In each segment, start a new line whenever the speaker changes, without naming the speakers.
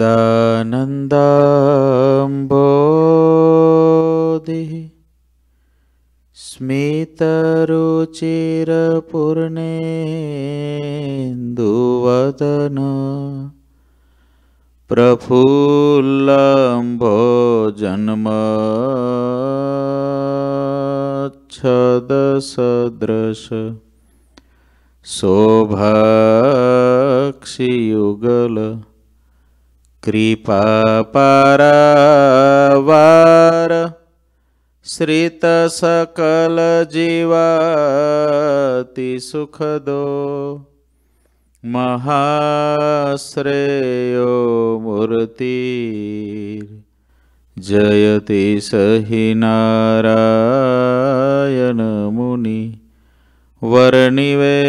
नन्दाम्बोधिः स्मितरुचिरपूर्णेन्दुवदन प्रफुल्लम्भो जन्मच्छदसदृश शोभाक्षियुगल कृपापरावार श्रितसकलजीवातिसुखदो सुखदो महाश्रेयो मूर्तिर् जयति स हि नारायनमुनि वर्णिवेशरमणियदर्शनम्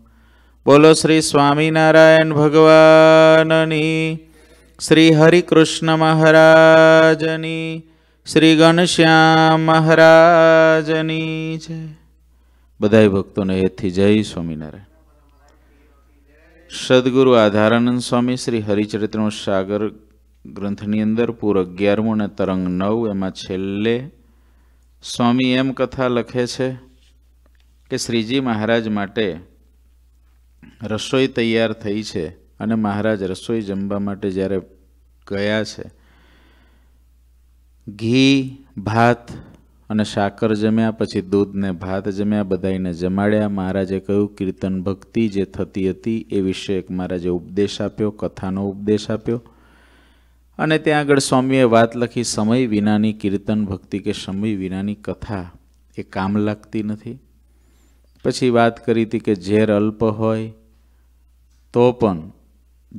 બોલો શ્રી સ્વામિનારાયણ ભગવાનની શ્રી હરિકૃષ્ણ મહારાજની શ્રી ગણશ્યામ મહારાજની છે બધા ભક્તોને એથી જય સ્વામિનારાયણ સદગુરુ આધારાનંદ સ્વામી શ્રી હરિચરિત્રનો સાગર ગ્રંથની અંદર પૂર અગિયારમું અને તરંગ નવ એમાં છેલ્લે સ્વામી એમ કથા લખે છે કે શ્રીજી મહારાજ માટે રસોઈ તૈયાર થઈ છે અને મહારાજ રસોઈ જમવા માટે જ્યારે ગયા છે ઘી ભાત અને સાકર જમ્યા પછી દૂધને ભાત જમ્યા બધાઈને જમાડ્યા મહારાજે કહ્યું કીર્તન ભક્તિ જે થતી હતી એ વિશે એક મહારાજે ઉપદેશ આપ્યો કથાનો ઉપદેશ આપ્યો અને ત્યાં આગળ સ્વામીએ વાત લખી સમય વિનાની કીર્તન ભક્તિ કે સમય વિનાની કથા એ કામ લાગતી નથી પછી વાત કરી હતી કે ઝેર અલ્પ હોય તો પણ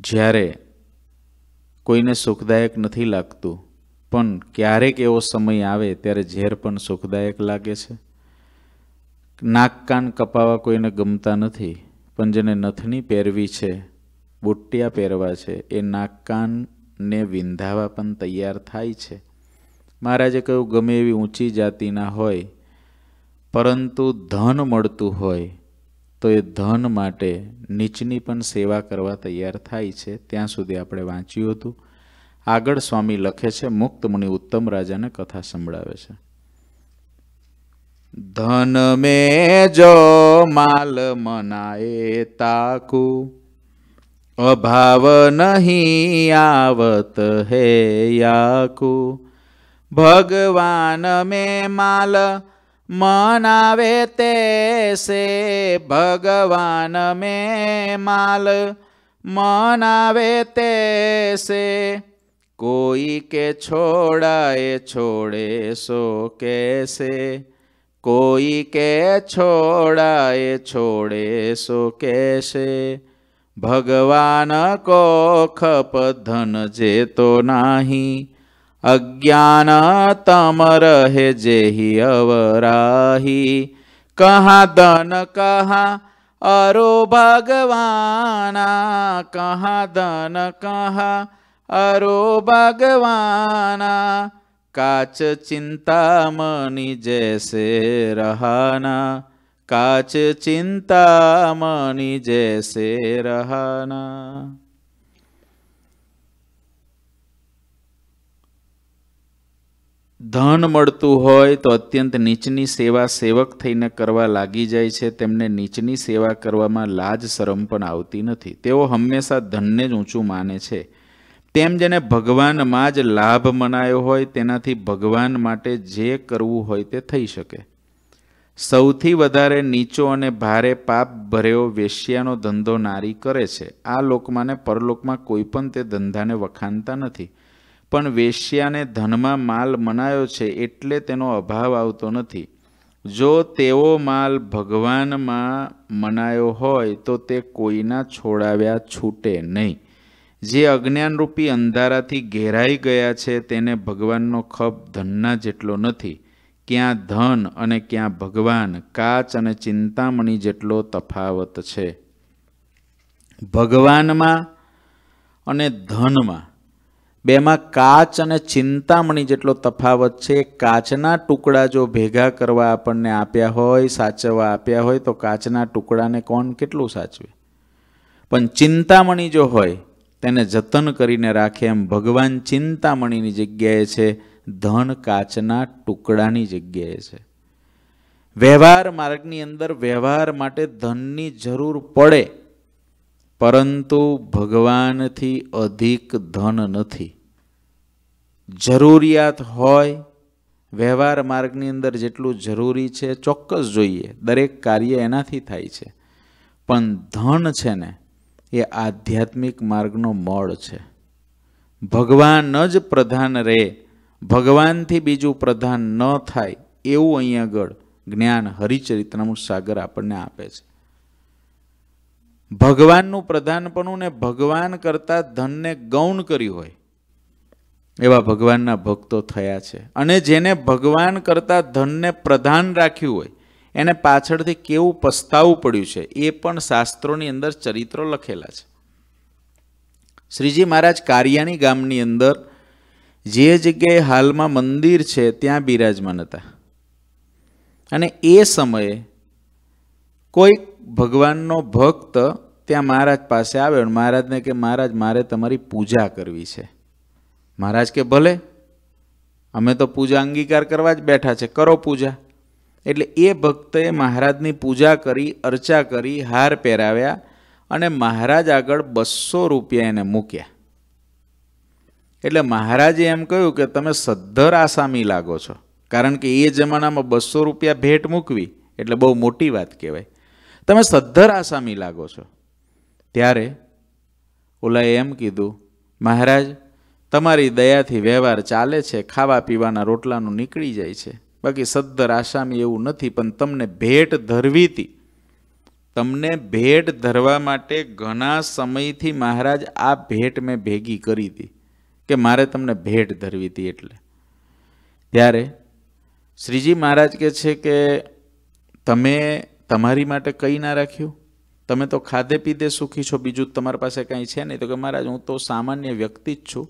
જ્યારે કોઈને સુખદાયક નથી લાગતું પણ ક્યારેક એવો સમય આવે ત્યારે ઝેર પણ સુખદાયક લાગે છે નાક કાન કપાવા કોઈને ગમતા નથી પણ જેને નથની પહેરવી છે બુટ્ટિયા પહેરવા છે એ નાક કાનને વિંધાવા પણ તૈયાર થાય છે મહારાજે કહ્યું ગમે એવી ઊંચી જાતિના હોય પરંતુ ધન મળતું હોય તો એ ધન માટે નીચની પણ સેવા કરવા તૈયાર થાય છે ત્યાં સુધી આપણે વાંચ્યું હતું આગળ સ્વામી લખે છે મુક્ત મુનિ ઉત્તમ રાજાને કથા સંભળાવે છે ધન મે જો માલ મનાએ તાકુ અભાવ નહીં આવત હે યાકુ ભગવાન મે માલ મનાવે તે સે ભગવાન મે માલ મનાવે તે સે कोई के छोड़ाए छोड़े सो कैसे कोई के छोड़ाए छोड़े सो कैसे भगवान को खप धन जे तो नाही अज्ञान तम रहे जेहि अवराही कहाँ दन कहाँ अरो भगवाना कहाँ दन कहाँ अरो भगवाना काच चिंतामणि जैसे रहाना काच चिंतामणि जैसे रहाना ધન મળતું હોય તો અત્યંત નીચની સેવા સેવક થઈને કરવા લાગી જાય છે તેમને નીચની સેવા કરવામાં લાજ શરમ પણ આવતી નથી તેઓ હંમેશા ધનને જ ઊંચું માને છે તેમ જેને ભગવાનમાં જ લાભ મનાયો હોય તેનાથી ભગવાન માટે જે કરવું હોય તે થઈ શકે સૌથી વધારે નીચો અને ભારે પાપ ભર્યો વેશ્યાનો ધંધો નારી કરે છે આ લોકમાં પરલોકમાં કોઈ પણ તે ધંધાને વખાણતા નથી પણ વેશ્યાને ધનમાં માલ મનાયો છે એટલે તેનો અભાવ આવતો નથી જો તેવો માલ ભગવાનમાં મનાયો હોય તો તે કોઈના છોડાવ્યા છૂટે નહીં જે અજ્ઞાનરૂપી અંધારાથી ઘેરાઈ ગયા છે તેને ભગવાનનો ખપ ધનના જેટલો નથી ક્યાં ધન અને ક્યાં ભગવાન કાચ અને ચિંતામણી જેટલો તફાવત છે ભગવાનમાં અને ધનમાં બેમાં કાચ અને ચિંતામણી જેટલો તફાવત છે કાચના ટુકડા જો ભેગા કરવા આપણને આપ્યા હોય સાચવવા આપ્યા હોય તો કાચના ટુકડાને કોણ કેટલું સાચવે પણ ચિંતામણી જો હોય તેને જતન કરીને રાખે એમ ભગવાન ચિંતામણીની જગ્યાએ છે ધન કાચના ટુકડાની જગ્યાએ છે વ્યવહાર માર્ગની અંદર વ્યવહાર માટે ધનની જરૂર પડે પરંતુ ભગવાનથી અધિક ધન નથી જરૂરિયાત હોય વ્યવહાર માર્ગની અંદર જેટલું જરૂરી છે ચોક્કસ જોઈએ દરેક કાર્ય એનાથી થાય છે પણ ધન છે ને એ આધ્યાત્મિક માર્ગનો મળ છે ભગવાન જ પ્રધાન રહે ભગવાનથી બીજું પ્રધાન ન થાય એવું અહીં આગળ જ્ઞાન હરિચરિતનામું સાગર આપણને આપે છે ભગવાનનું પ્રધાનપણું ને ભગવાન કરતાં ધનને ગૌણ કર્યું હોય એવા ભગવાનના ભક્તો થયા છે અને જેને ભગવાન કરતાં ધનને પ્રધાન રાખ્યું હોય એને પાછળથી કેવું પસ્તાવું પડ્યું છે એ પણ શાસ્ત્રોની અંદર ચરિત્રો લખેલા છે શ્રીજી મહારાજ કારિયાણી ગામની અંદર જે જગ્યાએ હાલમાં મંદિર છે ત્યાં બિરાજમાન હતા અને એ સમયે કોઈક ભગવાનનો ભક્ત ત્યાં મહારાજ પાસે આવ્યો અને મહારાજને કે મહારાજ મારે તમારી પૂજા કરવી છે મહારાજ કે ભલે અમે તો પૂજા અંગીકાર કરવા જ બેઠા છે કરો પૂજા એટલે એ ભક્તએ મહારાજની પૂજા કરી અર્ચા કરી હાર પહેરાવ્યા અને મહારાજ આગળ બસો રૂપિયા એને મૂક્યા એટલે મહારાજે એમ કહ્યું કે તમે સદ્ધર આસામી લાગો છો કારણ કે એ જમાનામાં બસો રૂપિયા ભેટ મૂકવી એટલે બહુ મોટી વાત કહેવાય તમે સદ્ધર આસામી લાગો છો ત્યારે ઓલાએ એમ કીધું મહારાજ તમારી દયાથી વ્યવહાર ચાલે છે ખાવા પીવાના રોટલાનું નીકળી જાય છે બાકી સદ્ધર આસામી એવું નથી પણ તમને ભેટ ધરવી હતી તમને ભેટ ધરવા માટે ઘણા સમયથી મહારાજ આ ભેટ મેં ભેગી કરી હતી કે મારે તમને ભેટ ધરવી હતી એટલે ત્યારે શ્રીજી મહારાજ કહે છે કે તમે તમારી માટે કંઈ ના રાખ્યું તમે તો ખાધે પીધે સુખી છો બીજું તમારા પાસે કાંઈ છે નહીં તો કે મહારાજ હું તો સામાન્ય વ્યક્તિ જ છું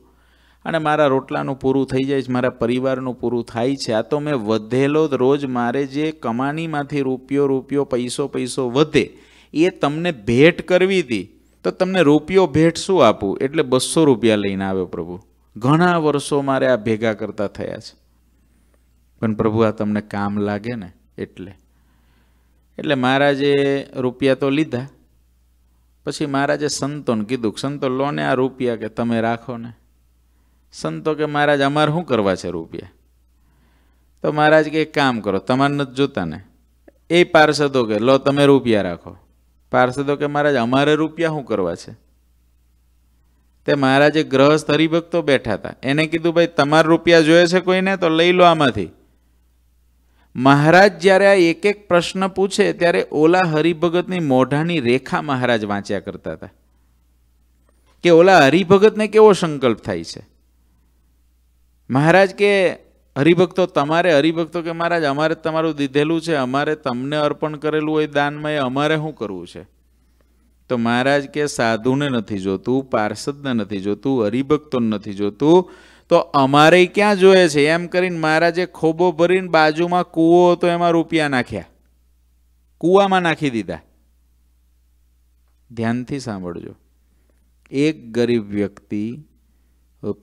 અને મારા રોટલાનું પૂરું થઈ જાય છે મારા પરિવારનું પૂરું થાય છે આ તો મેં વધેલો રોજ મારે જે કમાણીમાંથી રૂપિયો રૂપિયો પૈસો પૈસો વધે એ તમને ભેટ કરવી હતી તો તમને રૂપિયો ભેટ શું આપું એટલે બસો રૂપિયા લઈને આવ્યો પ્રભુ ઘણા વર્ષો મારે આ ભેગા કરતા થયા છે પણ પ્રભુ આ તમને કામ લાગે ને એટલે એટલે મહારાજે રૂપિયા તો લીધા પછી મહારાજે સંતોને કીધું સંતો લો ને આ રૂપિયા કે તમે રાખો ને સંતો કે મહારાજ અમારે શું કરવા છે રૂપિયા તો મહારાજ કે કામ કરો તમારે નથી જોતા ને એ પાર્ષદો કે લો તમે રૂપિયા રાખો પાર્ષદો કે મહારાજ અમારે રૂપિયા શું કરવા છે તે મહારાજે ગ્રહસ્થ હરિભક્તો બેઠા હતા એને કીધું ભાઈ તમારા રૂપિયા જોઈએ છે કોઈને તો લઈ લો આમાંથી મહારાજ જ્યારે આ એક એક પ્રશ્ન પૂછે ત્યારે ઓલા હરિભગતની મોઢાની રેખા મહારાજ વાંચ્યા કરતા હતા કે ઓલા હરિભગતને કેવો સંકલ્પ થાય છે મહારાજ કે હરિભક્તો તમારે હરિભક્તો કે મહારાજ અમારે તમારું દીધેલું છે અમારે તમને અર્પણ કરેલું હોય દાનમાં એ અમારે શું કરવું છે તો મહારાજ કે સાધુને નથી જોતું પાર્ષદને નથી જોતું હરિભક્તોને નથી જોતું તો અમારે ક્યાં જોઈએ છે એમ કરીને મહારાજે ખોબો ભરીને બાજુમાં કૂવો હતો એમાં રૂપિયા નાખ્યા કૂવામાં નાખી દીધા ધ્યાનથી સાંભળજો એક ગરીબ વ્યક્તિ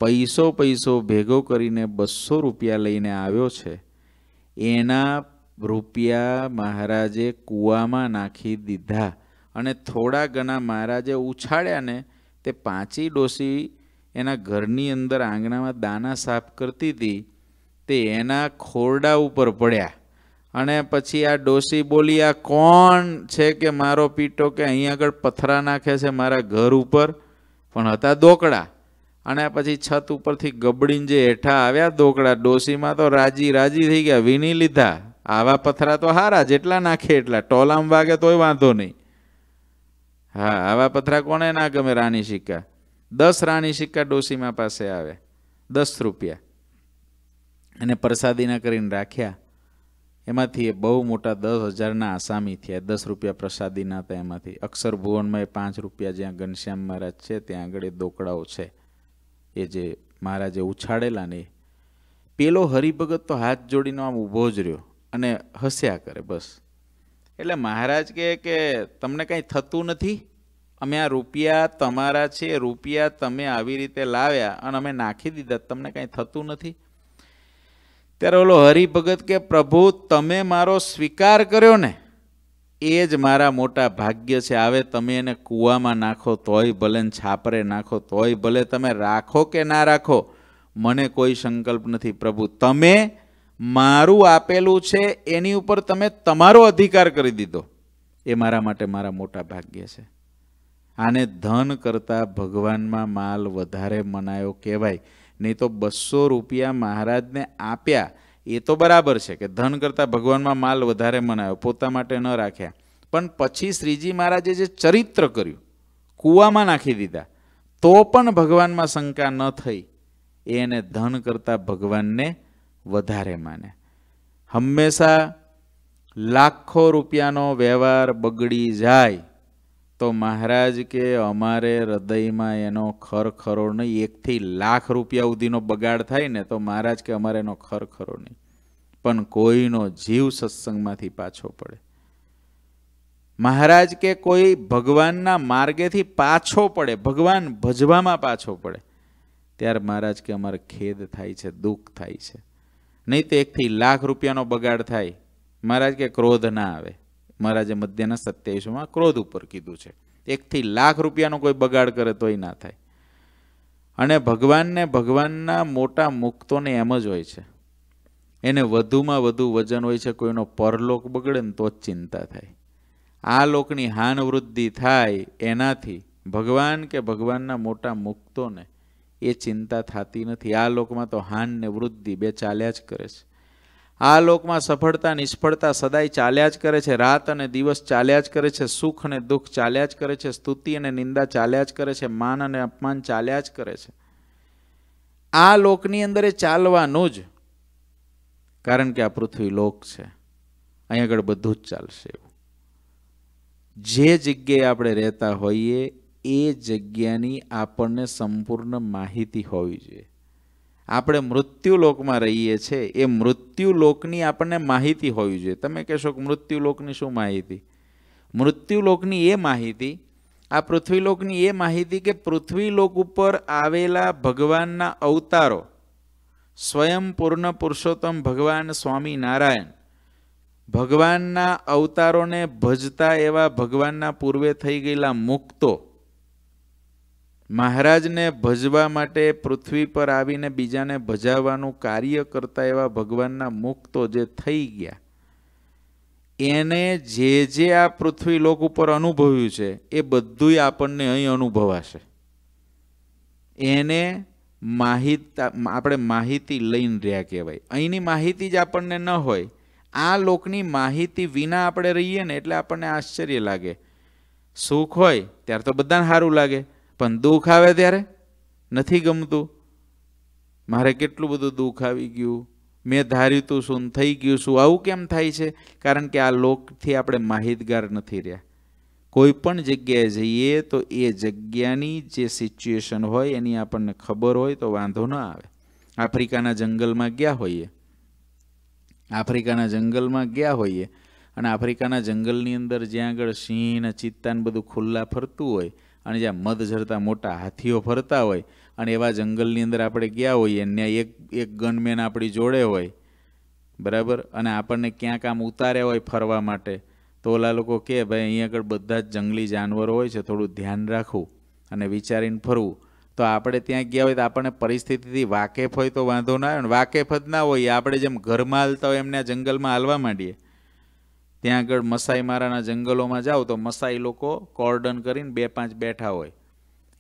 પૈસો પૈસો ભેગો કરીને બસો રૂપિયા લઈને આવ્યો છે એના રૂપિયા મહારાજે કૂવામાં નાખી દીધા અને થોડા ઘણા મહારાજે ઉછાળ્યા ને તે પાંચી ડોસી એના ઘરની અંદર આંગણામાં દાના સાફ કરતી હતી તે એના ખોરડા ઉપર પડ્યા અને પછી આ ડોસી બોલી આ કોણ છે કે મારો પીટો કે અહીં આગળ પથરા નાખે છે મારા ઘર ઉપર પણ હતા દોકડા અને પછી છત ઉપરથી ગબડીને જે હેઠા આવ્યા દોકડા ડોસીમાં તો રાજી રાજી થઈ ગયા વીણી લીધા આવા પથરા તો હારા જેટલા નાખે એટલા ટોલામ વાગે તોય વાંધો નહીં હા આવા પથરા કોને ના ગમે રાની સિક્કા દસ રાણી સિક્કા ડોસીમા પાસે આવે દસ રૂપિયા અને પ્રસાદીના કરીને રાખ્યા એમાંથી એ બહુ મોટા દસ હજારના આસામી થયા દસ રૂપિયા પ્રસાદીના હતા એમાંથી અક્ષર ભુવનમાં એ પાંચ રૂપિયા જ્યાં ઘનશ્યામ મહારાજ છે ત્યાં આગળ એ દોકડાઓ છે એ જે મહારાજે ઉછાળેલા ને પેલો હરિભગત તો હાથ જોડીનો આમ ઊભો જ રહ્યો અને હસ્યા કરે બસ એટલે મહારાજ કહે કે તમને કાંઈ થતું નથી અમે આ રૂપિયા તમારા છે રૂપિયા તમે આવી રીતે લાવ્યા અને અમે નાખી દીધા તમને કાંઈ થતું નથી ત્યારે ઓલો હરિભગત કે પ્રભુ તમે મારો સ્વીકાર કર્યો ને એ જ મારા મોટા ભાગ્ય છે આવે તમે એને કૂવામાં નાખો તોય ભલે છાપરે નાખો તોય ભલે તમે રાખો કે ના રાખો મને કોઈ સંકલ્પ નથી પ્રભુ તમે મારું આપેલું છે એની ઉપર તમે તમારો અધિકાર કરી દીધો એ મારા માટે મારા મોટા ભાગ્ય છે આને ધન કરતાં ભગવાનમાં માલ વધારે મનાયો કહેવાય નહીં તો બસો રૂપિયા મહારાજને આપ્યા એ તો બરાબર છે કે ધન કરતાં ભગવાનમાં માલ વધારે મનાયો પોતા માટે ન રાખ્યા પણ પછી શ્રીજી મહારાજે જે ચરિત્ર કર્યું કૂવામાં નાખી દીધા તો પણ ભગવાનમાં શંકા ન થઈ એ એને ધન કરતાં ભગવાનને વધારે માને હંમેશા લાખો રૂપિયાનો વ્યવહાર બગડી જાય તો મહારાજ કે અમારે હૃદયમાં એનો ખર ખરો નહીં એકથી લાખ રૂપિયા સુધીનો બગાડ થાય ને તો મહારાજ કે અમારે એનો ખરો નહીં પણ કોઈનો જીવ સત્સંગમાંથી પાછો પડે મહારાજ કે કોઈ ભગવાનના માર્ગેથી પાછો પડે ભગવાન ભજવામાં પાછો પડે ત્યારે મહારાજ કે અમારે ખેદ થાય છે દુઃખ થાય છે નહીં તો એકથી લાખ રૂપિયાનો બગાડ થાય મહારાજ કે ક્રોધ ના આવે મહારાજે મધ્યના સત્યાવીસમાં ક્રોધ ઉપર કીધું છે એકથી લાખ રૂપિયાનો કોઈ બગાડ કરે તોય ના થાય અને ભગવાનને ભગવાનના મોટા મુક્તોને એમ જ હોય છે એને વધુમાં વધુ વજન હોય છે કોઈનો પરલોક બગડે ને તો જ ચિંતા થાય આ લોકની હાન વૃદ્ધિ થાય એનાથી ભગવાન કે ભગવાનના મોટા મુક્તોને એ ચિંતા થતી નથી આ લોકમાં તો હાન ને વૃદ્ધિ બે ચાલ્યા જ કરે છે આ લોકમાં સફળતા નિષ્ફળતા સદાય ચાલ્યા જ કરે છે રાત અને દિવસ ચાલ્યા જ કરે છે સુખ અને દુઃખ ચાલ્યા જ કરે છે સ્તુતિ અને નિંદા ચાલ્યા જ કરે છે માન અને અપમાન ચાલ્યા જ કરે છે આ લોકની અંદર એ ચાલવાનું જ કારણ કે આ પૃથ્વી લોક છે અહીં આગળ બધું જ ચાલશે એવું જે જગ્યાએ આપણે રહેતા હોઈએ એ જગ્યાની આપણને સંપૂર્ણ માહિતી હોવી જોઈએ આપણે મૃત્યુલોકમાં રહીએ છીએ એ મૃત્યુલોકની આપણને માહિતી હોવી જોઈએ તમે કહેશો કે મૃત્યુલોકની શું માહિતી મૃત્યુલોકની એ માહિતી આ પૃથ્વીલોકની એ માહિતી કે પૃથ્વીલોક ઉપર આવેલા ભગવાનના અવતારો સ્વયં પૂર્ણ પુરુષોત્તમ ભગવાન સ્વામિનારાયણ ભગવાનના અવતારોને ભજતા એવા ભગવાનના પૂર્વે થઈ ગયેલા મુક્તો મહારાજને ભજવા માટે પૃથ્વી પર આવીને બીજાને ભજાવવાનું કાર્ય કરતા એવા ભગવાનના મુક્તો જે થઈ ગયા એને જે જે આ પૃથ્વી લોક ઉપર અનુભવ્યું છે એ બધું આપણને અહીં અનુભવાશે એને માહિતા આપણે માહિતી લઈને રહ્યા કહેવાય અહીંની માહિતી જ આપણને ન હોય આ લોકની માહિતી વિના આપણે રહીએ ને એટલે આપણને આશ્ચર્ય લાગે સુખ હોય ત્યારે તો બધાને સારું લાગે પણ દુઃખ આવે ત્યારે નથી ગમતું મારે કેટલું બધું દુઃખ આવી ગયું મેં ધાર્યું તું શું થઈ ગયું શું આવું કેમ થાય છે કારણ કે આ લોકથી આપણે માહિતગાર નથી રહ્યા કોઈ પણ જગ્યાએ જઈએ તો એ જગ્યાની જે સિચ્યુએશન હોય એની આપણને ખબર હોય તો વાંધો ન આવે આફ્રિકાના જંગલમાં ગયા હોઈએ આફ્રિકાના જંગલમાં ગયા હોઈએ અને આફ્રિકાના જંગલની અંદર જ્યાં આગળ સિંહ ને ચિત્તાન બધું ખુલ્લા ફરતું હોય અને જ્યાં મધ ઝરતા મોટા હાથીઓ ફરતા હોય અને એવા જંગલની અંદર આપણે ગયા હોઈએ ત્યાં એક એક ગનમેન આપણી જોડે હોય બરાબર અને આપણને ક્યાંક આમ ઉતાર્યા હોય ફરવા માટે તો ઓલા લોકો કહે ભાઈ અહીં આગળ બધા જ જંગલી જાનવરો હોય છે થોડું ધ્યાન રાખવું અને વિચારીને ફરવું તો આપણે ત્યાં ગયા હોય તો આપણને પરિસ્થિતિથી વાકેફ હોય તો વાંધો ના આવે ને વાકેફ જ ના હોય આપણે જેમ ઘરમાં હાલતા હોય એમને જંગલમાં હાલવા માંડીએ ત્યાં આગળ મસાઈ મારાના જંગલોમાં જાઓ તો મસાઈ લોકો કોર્ડન કરીને બે પાંચ બેઠા હોય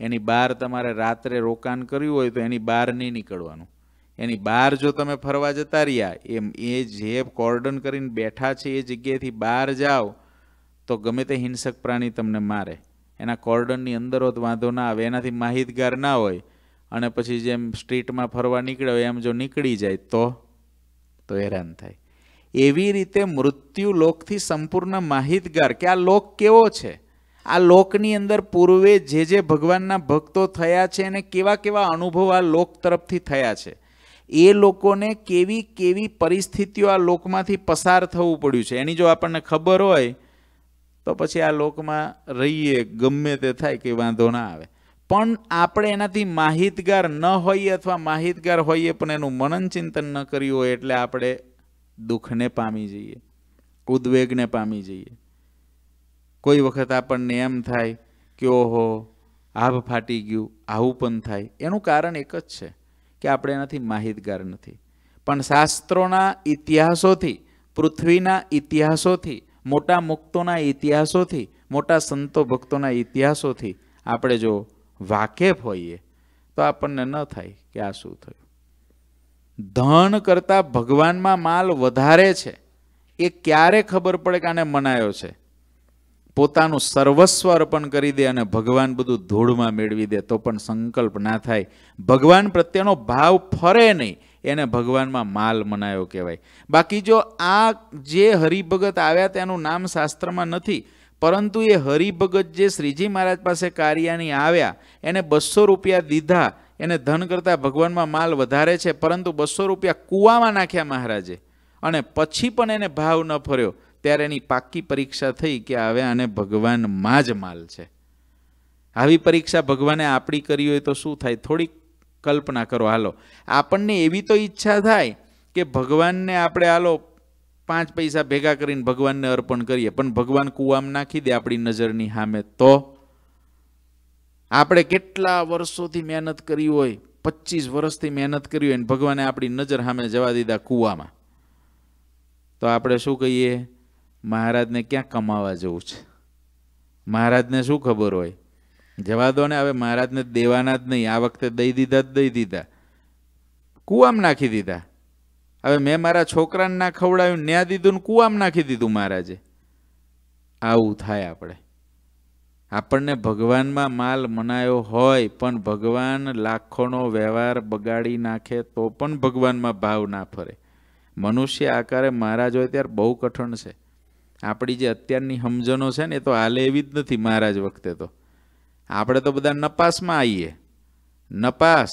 એની બહાર તમારે રાત્રે રોકાણ કર્યું હોય તો એની બહાર નહીં નીકળવાનું એની બહાર જો તમે ફરવા જતા રહ્યા એમ એ જે કોર્ડન કરીને બેઠા છે એ જગ્યાએથી બહાર જાઓ તો ગમે તે હિંસક પ્રાણી તમને મારે એના કોર્ડનની અંદર હોત વાંધો ના આવે એનાથી માહિતગાર ના હોય અને પછી જેમ સ્ટ્રીટમાં ફરવા નીકળે એમ જો નીકળી જાય તો તો હેરાન થાય એવી રીતે મૃત્યુ લોકથી સંપૂર્ણ માહિતગાર કે આ લોક કેવો છે આ લોકની અંદર પૂર્વે જે જે ભગવાનના ભક્તો થયા છે અને કેવા કેવા અનુભવ આ લોક તરફથી થયા છે એ લોકોને કેવી કેવી પરિસ્થિતિઓ આ લોકમાંથી પસાર થવું પડ્યું છે એની જો આપણને ખબર હોય તો પછી આ લોકમાં રહીએ ગમે તે થાય કે વાંધો ના આવે પણ આપણે એનાથી માહિતગાર ન હોઈએ અથવા માહિતગાર હોઈએ પણ એનું મનન ચિંતન ન કર્યું હોય એટલે આપણે દુઃખને પામી જઈએ ઉદ્વેગને પામી જઈએ કોઈ વખત આપણને એમ થાય કે ઓહો આભ ફાટી ગયું આવું પણ થાય એનું કારણ એક જ છે કે આપણે એનાથી માહિતગાર નથી પણ શાસ્ત્રોના ઇતિહાસોથી પૃથ્વીના ઇતિહાસોથી મોટા મુક્તોના ઇતિહાસોથી મોટા સંતો ભક્તોના ઇતિહાસોથી આપણે જો વાકેફ હોઈએ તો આપણને ન થાય કે આ શું થયું ધન કરતાં ભગવાનમાં માલ વધારે છે એ ક્યારે ખબર પડે કે આને મનાયો છે પોતાનું સર્વસ્વ અર્પણ કરી દે અને ભગવાન બધું ધૂળમાં મેળવી દે તો પણ સંકલ્પ ના થાય ભગવાન પ્રત્યેનો ભાવ ફરે નહીં એને ભગવાનમાં માલ મનાયો કહેવાય બાકી જો આ જે હરિભગત આવ્યા તેનું નામ શાસ્ત્રમાં નથી પરંતુ એ હરિભગત જે શ્રીજી મહારાજ પાસે કાર્યાની આવ્યા એને બસો રૂપિયા દીધા એને ધન કરતાં ભગવાનમાં માલ વધારે છે પરંતુ બસો રૂપિયા કૂવામાં નાખ્યા મહારાજે અને પછી પણ એને ભાવ ન ફર્યો ત્યારે એની પાક્કી પરીક્ષા થઈ કે હવે આને ભગવાનમાં જ માલ છે આવી પરીક્ષા ભગવાને આપણી કરી હોય તો શું થાય થોડીક કલ્પના કરો હાલો આપણને એવી તો ઈચ્છા થાય કે ભગવાનને આપણે હાલો પાંચ પૈસા ભેગા કરીને ભગવાનને અર્પણ કરીએ પણ ભગવાન કૂવામાં નાખી દે આપણી નજરની સામે તો આપણે કેટલા વર્ષોથી મહેનત કરી હોય પચીસ વર્ષથી મહેનત કરી હોય અને ભગવાને આપણી નજર સામે જવા દીધા કૂવામાં તો આપણે શું કહીએ મહારાજને ક્યાં કમાવા જવું છે મહારાજને શું ખબર હોય જવા દો ને હવે મહારાજને દેવાના જ નહીં આ વખતે દઈ દીધા જ દઈ દીધા કૂવામાં નાખી દીધા હવે મેં મારા છોકરાને ના ખવડાવ્યું ન્યા દીધું ને કૂવામાં નાખી દીધું મહારાજે આવું થાય આપણે આપણને ભગવાનમાં માલ મનાયો હોય પણ ભગવાન લાખોનો વ્યવહાર બગાડી નાખે તો પણ ભગવાનમાં ભાવ ના ફરે મનુષ્ય આકારે મહારાજ હોય ત્યારે બહુ કઠણ છે આપણી જે અત્યારની સમજણો છે ને એ તો હાલે એવી જ નથી મહારાજ વખતે તો આપણે તો બધા નપાસમાં આવીએ નપાસ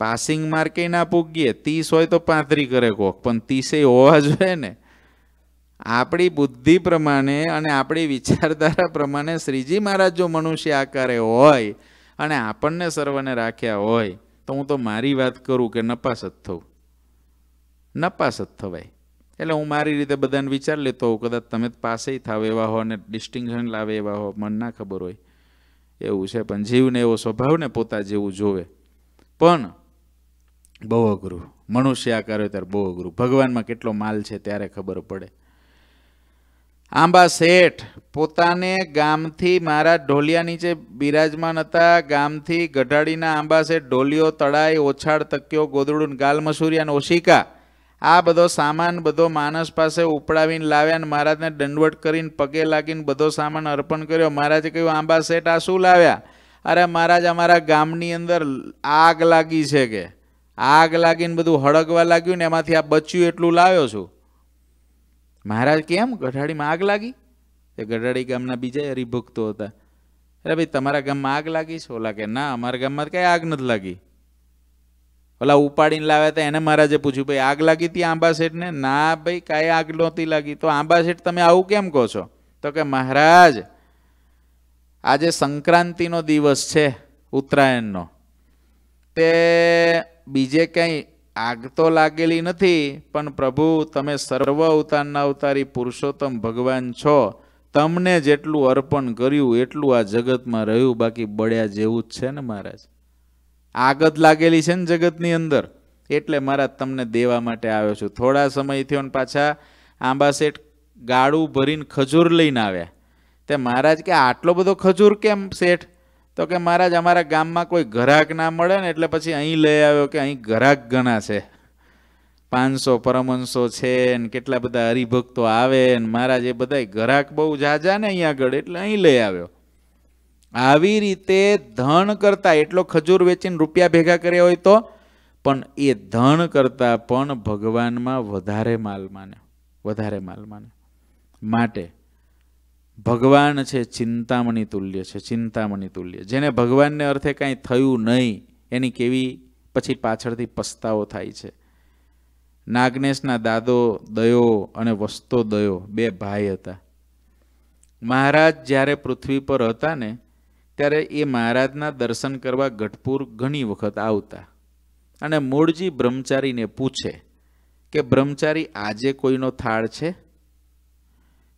પાસિંગ માર્કે ના પૂગીએ ત્રીસ હોય તો પાંતરી કરે કોક પણ તીસે હોવા જોઈએ ને આપણી બુદ્ધિ પ્રમાણે અને આપણી વિચારધારા પ્રમાણે શ્રીજી મહારાજ જો મનુષ્ય આકારે હોય અને આપણને સર્વને રાખ્યા હોય તો હું તો મારી વાત કરું કે નપાસ જ થવું નપાસ જ થવાય એટલે હું મારી રીતે બધાને વિચાર લેતો હોઉં કદાચ તમે પાસે થાવ એવા હો અને ડિસ્ટિંગશન લાવે એવા હો મને ના ખબર હોય એવું છે પણ જીવને એવો સ્વભાવ ને પોતા જેવું જોવે પણ બહુ અઘરું મનુષ્ય આકાર હોય ત્યારે બહુ અઘરું ભગવાનમાં કેટલો માલ છે ત્યારે ખબર પડે આંબા શેઠ પોતાને ગામથી મારા ઢોલિયા નીચે બિરાજમાન હતા ગામથી ગઢાડીના આંબા શેઠ ઢોલિયો તળાઈ ઓછાળ તક્યો ગોદડું ગાલમસૂરી અને ઓશિકા આ બધો સામાન બધો માણસ પાસે ઉપડાવીને લાવ્યા અને મહારાજને દંડવટ કરીને પગે લાગીને બધો સામાન અર્પણ કર્યો મહારાજે કહ્યું આંબા શેઠ આ શું લાવ્યા અરે મહારાજ અમારા ગામની અંદર આગ લાગી છે કે આગ લાગીને બધું હળગવા લાગ્યું ને એમાંથી આ બચ્યું એટલું લાવ્યો છું મહારાજ કેમ ગઢાડીમાં આગ લાગી તે ગઢાડી ગામના બીજા હરિભક્તો હતા અરે ભાઈ તમારા ગામમાં આગ લાગી છે ઓલા કે ના અમારા ગામમાં કાંઈ આગ નથી લાગી ઓલા ઉપાડીને લાવ્યા હતા એને મહારાજે પૂછ્યું ભાઈ આગ લાગી હતી આંબા શેઠને ના ભાઈ કાંઈ આગ નહોતી લાગી તો આંબા શેઠ તમે આવું કેમ કહો છો તો કે મહારાજ આજે સંક્રાંતિનો દિવસ છે ઉત્તરાયણનો તે બીજે કંઈ આગ તો લાગેલી નથી પણ પ્રભુ તમે સર્વ અવતારના અવતારી પુરુષોત્તમ ભગવાન છો તમને જેટલું અર્પણ કર્યું એટલું આ જગતમાં રહ્યું બાકી બળ્યા જેવું જ છે ને મહારાજ આગ જ લાગેલી છે ને જગતની અંદર એટલે મહારાજ તમને દેવા માટે આવ્યો છું થોડા સમય થયો પાછા આંબા શેઠ ગાળું ભરીને ખજૂર લઈને આવ્યા તે મહારાજ કે આટલો બધો ખજૂર કેમ શેઠ તો કે મહારાજ અમારા ગામમાં કોઈ ઘરાક ના મળે ને એટલે પછી અહીં લઈ આવ્યો કે અહીં ઘરાક ઘણા છે પાંચસો પરમહંસો છે ને કેટલા બધા હરિભક્તો આવે ને મહારાજ એ બધા ઘરાક બહુ જાજા ને અહીંયા આગળ એટલે અહીં લઈ આવ્યો આવી રીતે ધન કરતા એટલો ખજૂર વેચીને રૂપિયા ભેગા કર્યા હોય તો પણ એ ધન કરતાં પણ ભગવાનમાં વધારે માલ માને વધારે માલ માને માટે ભગવાન છે ચિંતામણી તુલ્ય છે ચિંતામણી તુલ્ય જેને ભગવાનને અર્થે કાંઈ થયું નહીં એની કેવી પછી પાછળથી પસ્તાવો થાય છે નાગનેશના દાદો દયો અને વસ્તો દયો બે ભાઈ હતા મહારાજ જ્યારે પૃથ્વી પર હતા ને ત્યારે એ મહારાજના દર્શન કરવા ગઢપુર ઘણી વખત આવતા અને મૂળજી બ્રહ્મચારીને પૂછે કે બ્રહ્મચારી આજે કોઈનો થાળ છે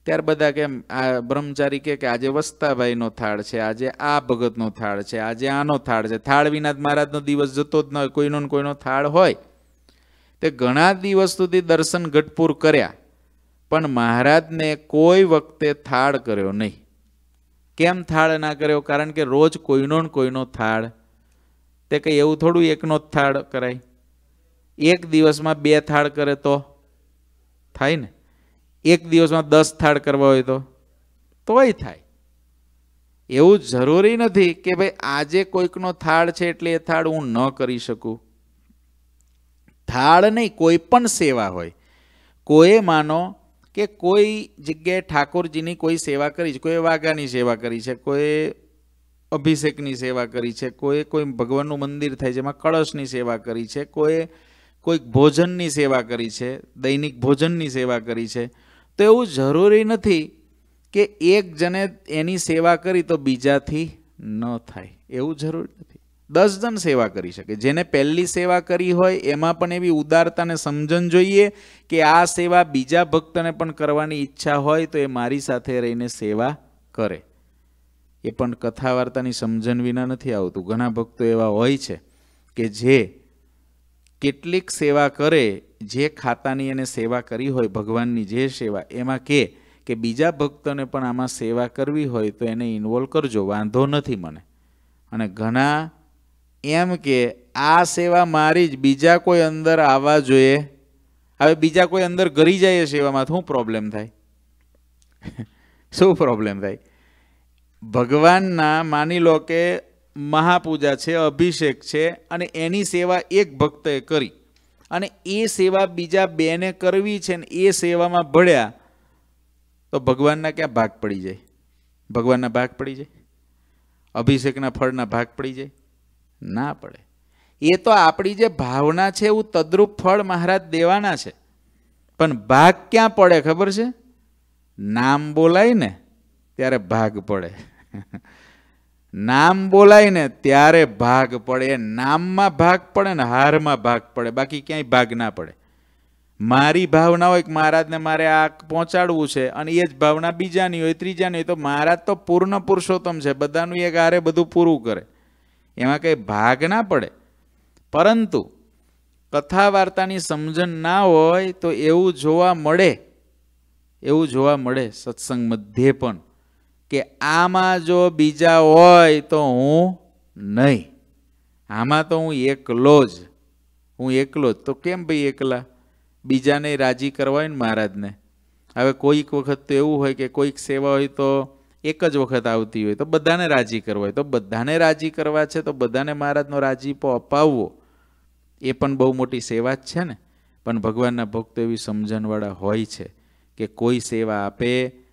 ત્યાર બધા કેમ આ બ્રહ્મચારી કે આજે વસ્તાભાઈનો થાળ છે આજે આ ભગતનો થાળ છે આજે આનો થાળ છે થાળ વિના મહારાજનો દિવસ જતો જ ન હોય કોઈનો ને કોઈનો થાળ હોય તે ઘણા દિવસ સુધી દર્શન ઘટપૂર કર્યા પણ મહારાજને કોઈ વખતે થાળ કર્યો નહીં કેમ થાળ ના કર્યો કારણ કે રોજ કોઈનો ને કોઈનો થાળ તે કંઈ એવું થોડું એકનો જ થાળ કરાય એક દિવસમાં બે થાળ કરે તો થાય ને એક દિવસમાં દસ થાળ કરવા હોય તો તોય થાય એવું જરૂરી નથી કે ભાઈ આજે કોઈકનો થાળ છે એટલે એ થાળ હું ન કરી શકું થાળ નહીં કોઈ પણ સેવા હોય કોઈએ માનો કે કોઈ જગ્યાએ ઠાકોરજીની કોઈ સેવા કરી છે કોઈ વાઘાની સેવા કરી છે કોઈ અભિષેકની સેવા કરી છે કોઈ કોઈ ભગવાનનું મંદિર થાય જેમાં કળશની સેવા કરી છે કોઈ કોઈક ભોજનની સેવા કરી છે દૈનિક ભોજનની સેવા કરી છે તો એવું જરૂરી નથી કે એક જણે એની સેવા કરી તો બીજાથી ન થાય એવું જરૂરી નથી દસ જણ સેવા કરી શકે જેને પહેલી સેવા કરી હોય એમાં પણ એવી ઉદારતાને સમજણ જોઈએ કે આ સેવા બીજા ભક્તને પણ કરવાની ઈચ્છા હોય તો એ મારી સાથે રહીને સેવા કરે એ પણ કથા વાર્તાની સમજણ વિના નથી આવતું ઘણા ભક્તો એવા હોય છે કે જે કેટલીક સેવા કરે જે ખાતાની એને સેવા કરી હોય ભગવાનની જે સેવા એમાં કે કે બીજા ભક્તોને પણ આમાં સેવા કરવી હોય તો એને ઇન્વોલ્વ કરજો વાંધો નથી મને અને ઘણા એમ કે આ સેવા મારી જ બીજા કોઈ અંદર આવવા જોઈએ હવે બીજા કોઈ અંદર ગરી જાય સેવામાં શું પ્રોબ્લેમ થાય શું પ્રોબ્લેમ થાય ભગવાનના માની લો કે મહાપૂજા છે અભિષેક છે અને એની સેવા એક ભક્તએ કરી અને એ સેવા બીજા બેને કરવી છે ને એ સેવામાં ભળ્યા તો ભગવાનના ક્યાં ભાગ પડી જાય ભગવાનના ભાગ પડી જાય અભિષેકના ફળના ભાગ પડી જાય ના પડે એ તો આપણી જે ભાવના છે એવું તદ્રુપ ફળ મહારાજ દેવાના છે પણ ભાગ ક્યાં પડે ખબર છે નામ બોલાય ને ત્યારે ભાગ પડે નામ બોલાય ને ત્યારે ભાગ પડે એ નામમાં ભાગ પડે ને હારમાં ભાગ પડે બાકી ક્યાંય ભાગ ના પડે મારી ભાવના હોય કે મહારાજને મારે આ પહોંચાડવું છે અને એ જ ભાવના બીજાની હોય ત્રીજાની હોય તો મહારાજ તો પૂર્ણ પુરુષોત્તમ છે બધાનું એક હારે બધું પૂરું કરે એમાં કંઈ ભાગ ના પડે પરંતુ કથા વાર્તાની સમજણ ના હોય તો એવું જોવા મળે એવું જોવા મળે સત્સંગ મધ્યે પણ કે આમાં જો બીજા હોય તો હું નહીં આમાં તો હું એકલો જ હું એકલો જ તો કેમ ભાઈ એકલા બીજાને રાજી કરવા હોય ને મહારાજને હવે કોઈક વખત તો એવું હોય કે કોઈક સેવા હોય તો એક જ વખત આવતી હોય તો બધાને રાજી કરવા હોય તો બધાને રાજી કરવા છે તો બધાને મહારાજનો રાજીપો અપાવવો એ પણ બહુ મોટી સેવા જ છે ને પણ ભગવાનના ભક્તો એવી સમજણવાળા હોય છે કે કોઈ સેવા આપે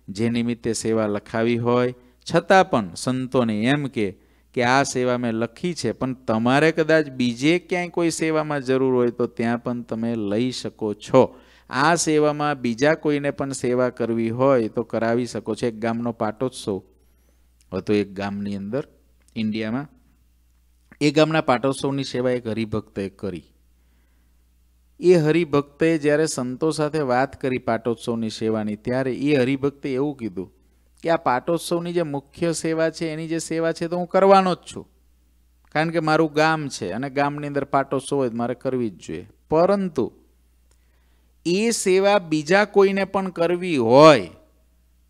જે નિમિત્તે સેવા લખાવી હોય છતાં પણ સંતોને એમ કે કે આ સેવા મેં લખી છે પણ તમારે કદાચ બીજે ક્યાંય કોઈ સેવામાં જરૂર હોય તો ત્યાં પણ તમે લઈ શકો છો આ સેવામાં બીજા કોઈને પણ સેવા કરવી હોય તો કરાવી શકો છો એક ગામનો પાટોત્સવ હતો એક ગામની અંદર ઇન્ડિયામાં એ ગામના પાટોત્સવની સેવા એક હરિભક્તએ કરી એ હરિભક્તે જ્યારે સંતો સાથે વાત કરી પાટોત્સવની સેવાની ત્યારે એ હરિભક્તે એવું કીધું કે આ પાટોત્સવની જે મુખ્ય સેવા છે એની જે સેવા છે તો હું કરવાનો જ છું કારણ કે મારું ગામ છે અને ગામની અંદર પાટોત્સવ હોય મારે કરવી જ જોઈએ પરંતુ એ સેવા બીજા કોઈને પણ કરવી હોય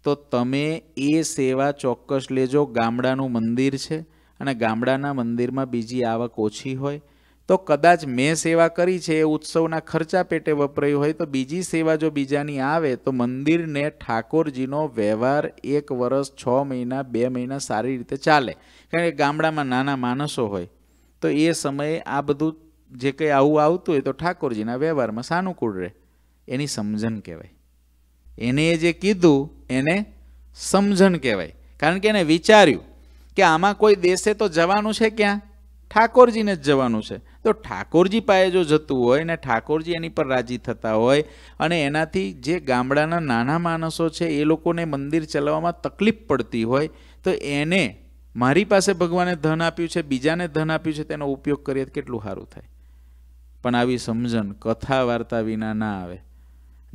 તો તમે એ સેવા ચોક્કસ લેજો ગામડાનું મંદિર છે અને ગામડાના મંદિરમાં બીજી આવક ઓછી હોય તો કદાચ મેં સેવા કરી છે એ ઉત્સવના ખર્ચા પેટે વપરાયું હોય તો બીજી સેવા જો બીજાની આવે તો મંદિરને ઠાકોરજીનો વ્યવહાર એક વર્ષ છ મહિના બે મહિના સારી રીતે ચાલે કારણ કે ગામડામાં નાના માણસો હોય તો એ સમયે આ બધું જે કંઈ આવું આવતું હોય તો ઠાકોરજીના વ્યવહારમાં સાનુકૂળ રહે એની સમજણ કહેવાય એને જે કીધું એને સમજણ કહેવાય કારણ કે એને વિચાર્યું કે આમાં કોઈ દેશે તો જવાનું છે ક્યાં ઠાકોરજીને જ જવાનું છે તો ઠાકોરજી પાસે જો જતું હોય ને ઠાકોરજી એની પર રાજી થતા હોય અને એનાથી જે ગામડાના નાના માણસો છે એ લોકોને મંદિર ચલાવવામાં તકલીફ પડતી હોય તો એને મારી પાસે ભગવાને ધન આપ્યું છે બીજાને ધન આપ્યું છે તેનો ઉપયોગ કરીએ કેટલું સારું થાય પણ આવી સમજણ કથા વાર્તા વિના ના આવે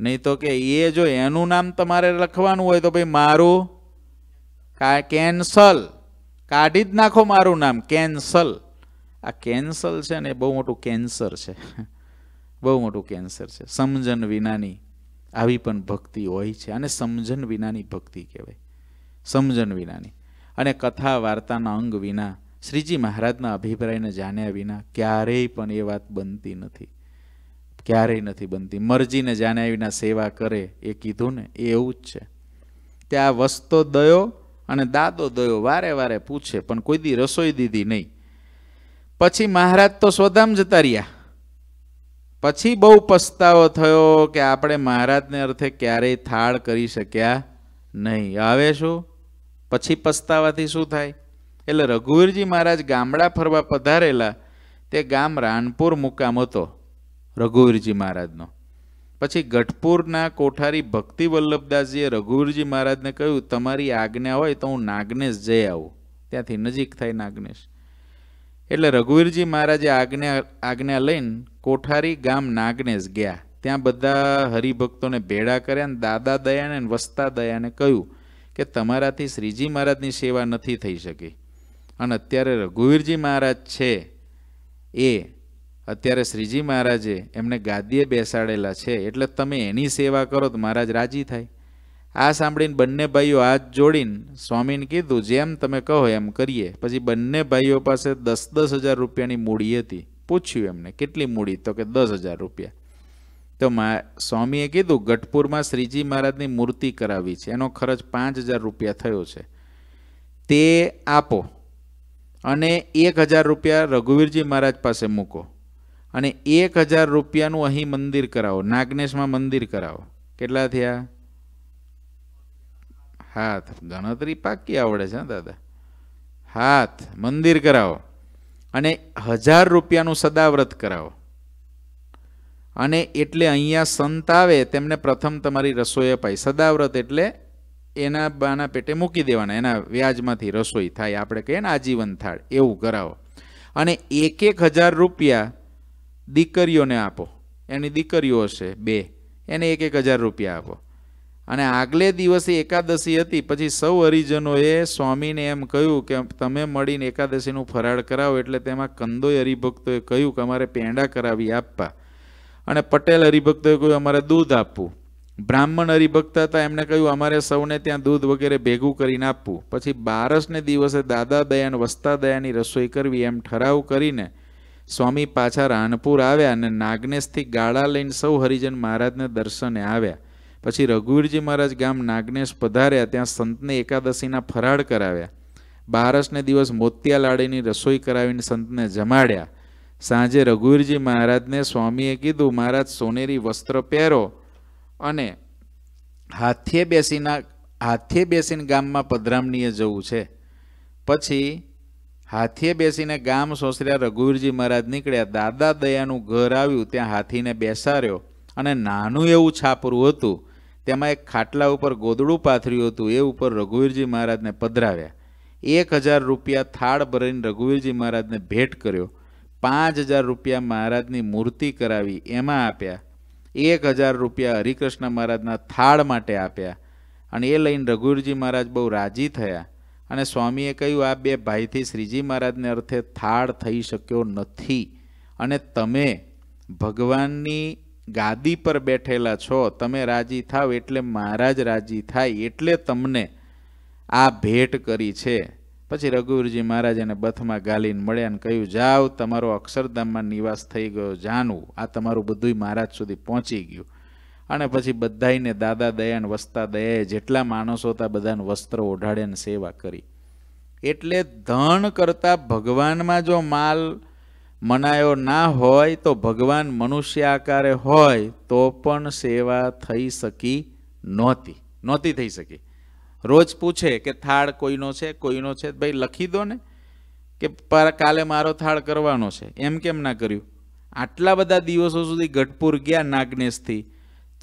નહીં તો કે એ જો એનું નામ તમારે લખવાનું હોય તો ભાઈ મારું કેન્સલ કાઢી જ નાખો મારું નામ કેન્સલ આ કેન્સર છે ને એ બહુ મોટું કેન્સર છે બહુ મોટું કેન્સર છે સમજણ વિનાની આવી પણ ભક્તિ હોય છે અને સમજણ વિનાની ભક્તિ કહેવાય સમજણ વિનાની અને કથા વાર્તાના અંગ વિના શ્રીજી મહારાજના અભિપ્રાયને જાણ્યા વિના ક્યારેય પણ એ વાત બનતી નથી ક્યારેય નથી બનતી મરજીને જાણ્યા વિના સેવા કરે એ કીધું ને એ એવું જ છે કે આ વસ્તો દયો અને દાદો દયો વારે વારે પૂછે પણ કોઈ દી રસોઈ દીધી નહીં પછી મહારાજ તો સ્વધામ જતા રહ્યા પછી બહુ પસ્તાવો થયો કે આપણે મહારાજને અર્થે ક્યારેય થાળ કરી શક્યા નહીં આવે શું પછી પસ્તાવાથી શું થાય એટલે રઘુવીરજી મહારાજ ગામડા ફરવા પધારેલા તે ગામ રાનપુર મુકામ હતો રઘુવીરજી મહારાજનો પછી ગઢપુરના કોઠારી ભક્તિ વલ્લભદાસજીએ રઘુવીરજી મહારાજને કહ્યું તમારી આજ્ઞા હોય તો હું નાગનેશ જઈ આવું ત્યાંથી નજીક થાય નાગનેશ એટલે રઘુવીરજી મહારાજે આજ્ઞા આજ્ઞા લઈને કોઠારી ગામ નાગનેશ ગયા ત્યાં બધા હરિભક્તોને ભેળા કર્યા અને દાદા દયાને વસતા દયાને કહ્યું કે તમારાથી શ્રીજી મહારાજની સેવા નથી થઈ શકી અને અત્યારે રઘુવીરજી મહારાજ છે એ અત્યારે શ્રીજી મહારાજે એમને ગાદીએ બેસાડેલા છે એટલે તમે એની સેવા કરો તો મહારાજ રાજી થાય આ સાંભળીને બંને ભાઈઓ હાથ જોડીને સ્વામીને કીધું જેમ તમે કહો એમ કરીએ પછી બંને ભાઈઓ પાસે દસ દસ હજાર રૂપિયાની મૂડી હતી પૂછ્યું એમને કેટલી મૂડી તો કે દસ હજાર રૂપિયા તો મા સ્વામીએ કીધું ગઢપુરમાં શ્રીજી મહારાજની મૂર્તિ કરાવી છે એનો ખર્ચ પાંચ હજાર રૂપિયા થયો છે તે આપો અને એક હજાર રૂપિયા રઘુવીરજી મહારાજ પાસે મૂકો અને એક હજાર રૂપિયાનું અહીં મંદિર કરાવો નાગનેશમાં મંદિર કરાવો કેટલા થયા હાથ ગણતરી પાકી આવડે છે ને દાદા હાથ મંદિર કરાવો અને હજાર રૂપિયાનું સદાવ્રત કરાવો અને એટલે અહીંયા સંત આવે તેમને પ્રથમ તમારી રસોઈ અપાય સદાવ્રત એટલે એના બાના પેટે મૂકી દેવાના એના વ્યાજમાંથી રસોઈ થાય આપણે કહીએ ને આજીવન થાળ એવું કરાવો અને એક એક હજાર રૂપિયા દીકરીઓને આપો એની દીકરીઓ હશે બે એને એક એક હજાર રૂપિયા આપો અને આગલે દિવસે એકાદશી હતી પછી સૌ હરિજનોએ સ્વામીને એમ કહ્યું કે તમે મળીને એકાદશીનું ફરાળ કરાવો એટલે તેમાં કંદોય હરિભક્તોએ કહ્યું કે અમારે પેંડા કરાવી આપવા અને પટેલ હરિભક્તોએ કહ્યું અમારે દૂધ આપવું બ્રાહ્મણ હરિભક્ત હતા એમણે કહ્યું અમારે સૌને ત્યાં દૂધ વગેરે ભેગું કરીને આપવું પછી બારસને દિવસે દાદા દયા વસ્તા દયાની રસોઈ કરવી એમ ઠરાવ કરીને સ્વામી પાછા રાનપુર આવ્યા અને નાગનેશથી ગાળા લઈને સૌ હરિજન મહારાજને દર્શને આવ્યા પછી રઘુવીરજી મહારાજ ગામ નાગનેશ પધાર્યા ત્યાં સંતને એકાદશીના ફરાળ કરાવ્યા બારસને દિવસ મોતિયા લાડીની રસોઈ કરાવીને સંતને જમાડ્યા સાંજે રઘુવીરજી મહારાજને સ્વામીએ કીધું મહારાજ સોનેરી વસ્ત્ર પહેરો અને હાથીએ બેસીના હાથીએ બેસીને ગામમાં પધરામણીએ જવું છે પછી હાથીએ બેસીને ગામ સોસર્યા રઘુવીરજી મહારાજ નીકળ્યા દાદા દયાનું ઘર આવ્યું ત્યાં હાથીને બેસાર્યો અને નાનું એવું છાપરું હતું તેમાં એક ખાટલા ઉપર ગોદડું પાથર્યું હતું એ ઉપર રઘુવીરજી મહારાજને પધરાવ્યા એક હજાર રૂપિયા થાળ ભરીને રઘુવીરજી મહારાજને ભેટ કર્યો પાંચ હજાર રૂપિયા મહારાજની મૂર્તિ કરાવી એમાં આપ્યા એક હજાર રૂપિયા હરિકૃષ્ણ મહારાજના થાળ માટે આપ્યા અને એ લઈને રઘુવીરજી મહારાજ બહુ રાજી થયા અને સ્વામીએ કહ્યું આ બે ભાઈથી શ્રીજી મહારાજને અર્થે થાળ થઈ શક્યો નથી અને તમે ભગવાનની ગાદી પર બેઠેલા છો તમે રાજી થાવ એટલે મહારાજ રાજી થાય એટલે તમને આ ભેટ કરી છે પછી રઘુવીરજી મહારાજ એને બથમાં ગાલીને મળ્યા અને કહ્યું જાઓ તમારો અક્ષરધામમાં નિવાસ થઈ ગયો જાણવું આ તમારું બધું મહારાજ સુધી પહોંચી ગયું અને પછી બધાઈને દાદા દયાને વસ્તા દયાએ જેટલા માણસો હતા બધાને વસ્ત્ર ઓઢાડે સેવા કરી એટલે ધન કરતાં ભગવાનમાં જો માલ મનાયો ના હોય તો ભગવાન મનુષ્ય આકારે હોય તો પણ સેવા થઈ શકી નહોતી નહોતી થઈ શકી રોજ પૂછે કે થાળ કોઈનો છે કોઈનો છે ભાઈ લખી દો ને કે પર કાલે મારો થાળ કરવાનો છે એમ કેમ ના કર્યું આટલા બધા દિવસો સુધી ગઢપુર ગયા નાગનેશથી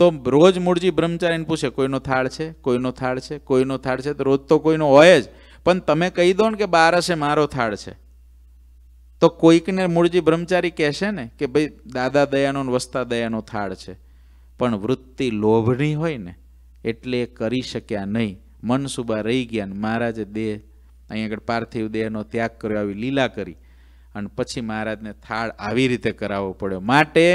તો રોજ મૂળજી બ્રહ્મચારીને પૂછે કોઈનો થાળ છે કોઈનો થાળ છે કોઈનો થાળ છે તો રોજ તો કોઈનો હોય જ પણ તમે કહી દો ને કે બારસે મારો થાળ છે તો કોઈકને મૂળજી બ્રહ્મચારી કહેશે ને કે ભાઈ દાદા દયાનો વસ્તા દયાનો થાળ છે પણ વૃત્તિ લોભની હોય ને એટલે કરી શક્યા નહીં મનસુબા રહી ગયા ને મહારાજે દેહ અહીં આગળ પાર્થિવ દેહનો ત્યાગ કર્યો આવી લીલા કરી અને પછી મહારાજને થાળ આવી રીતે કરાવવો પડ્યો માટે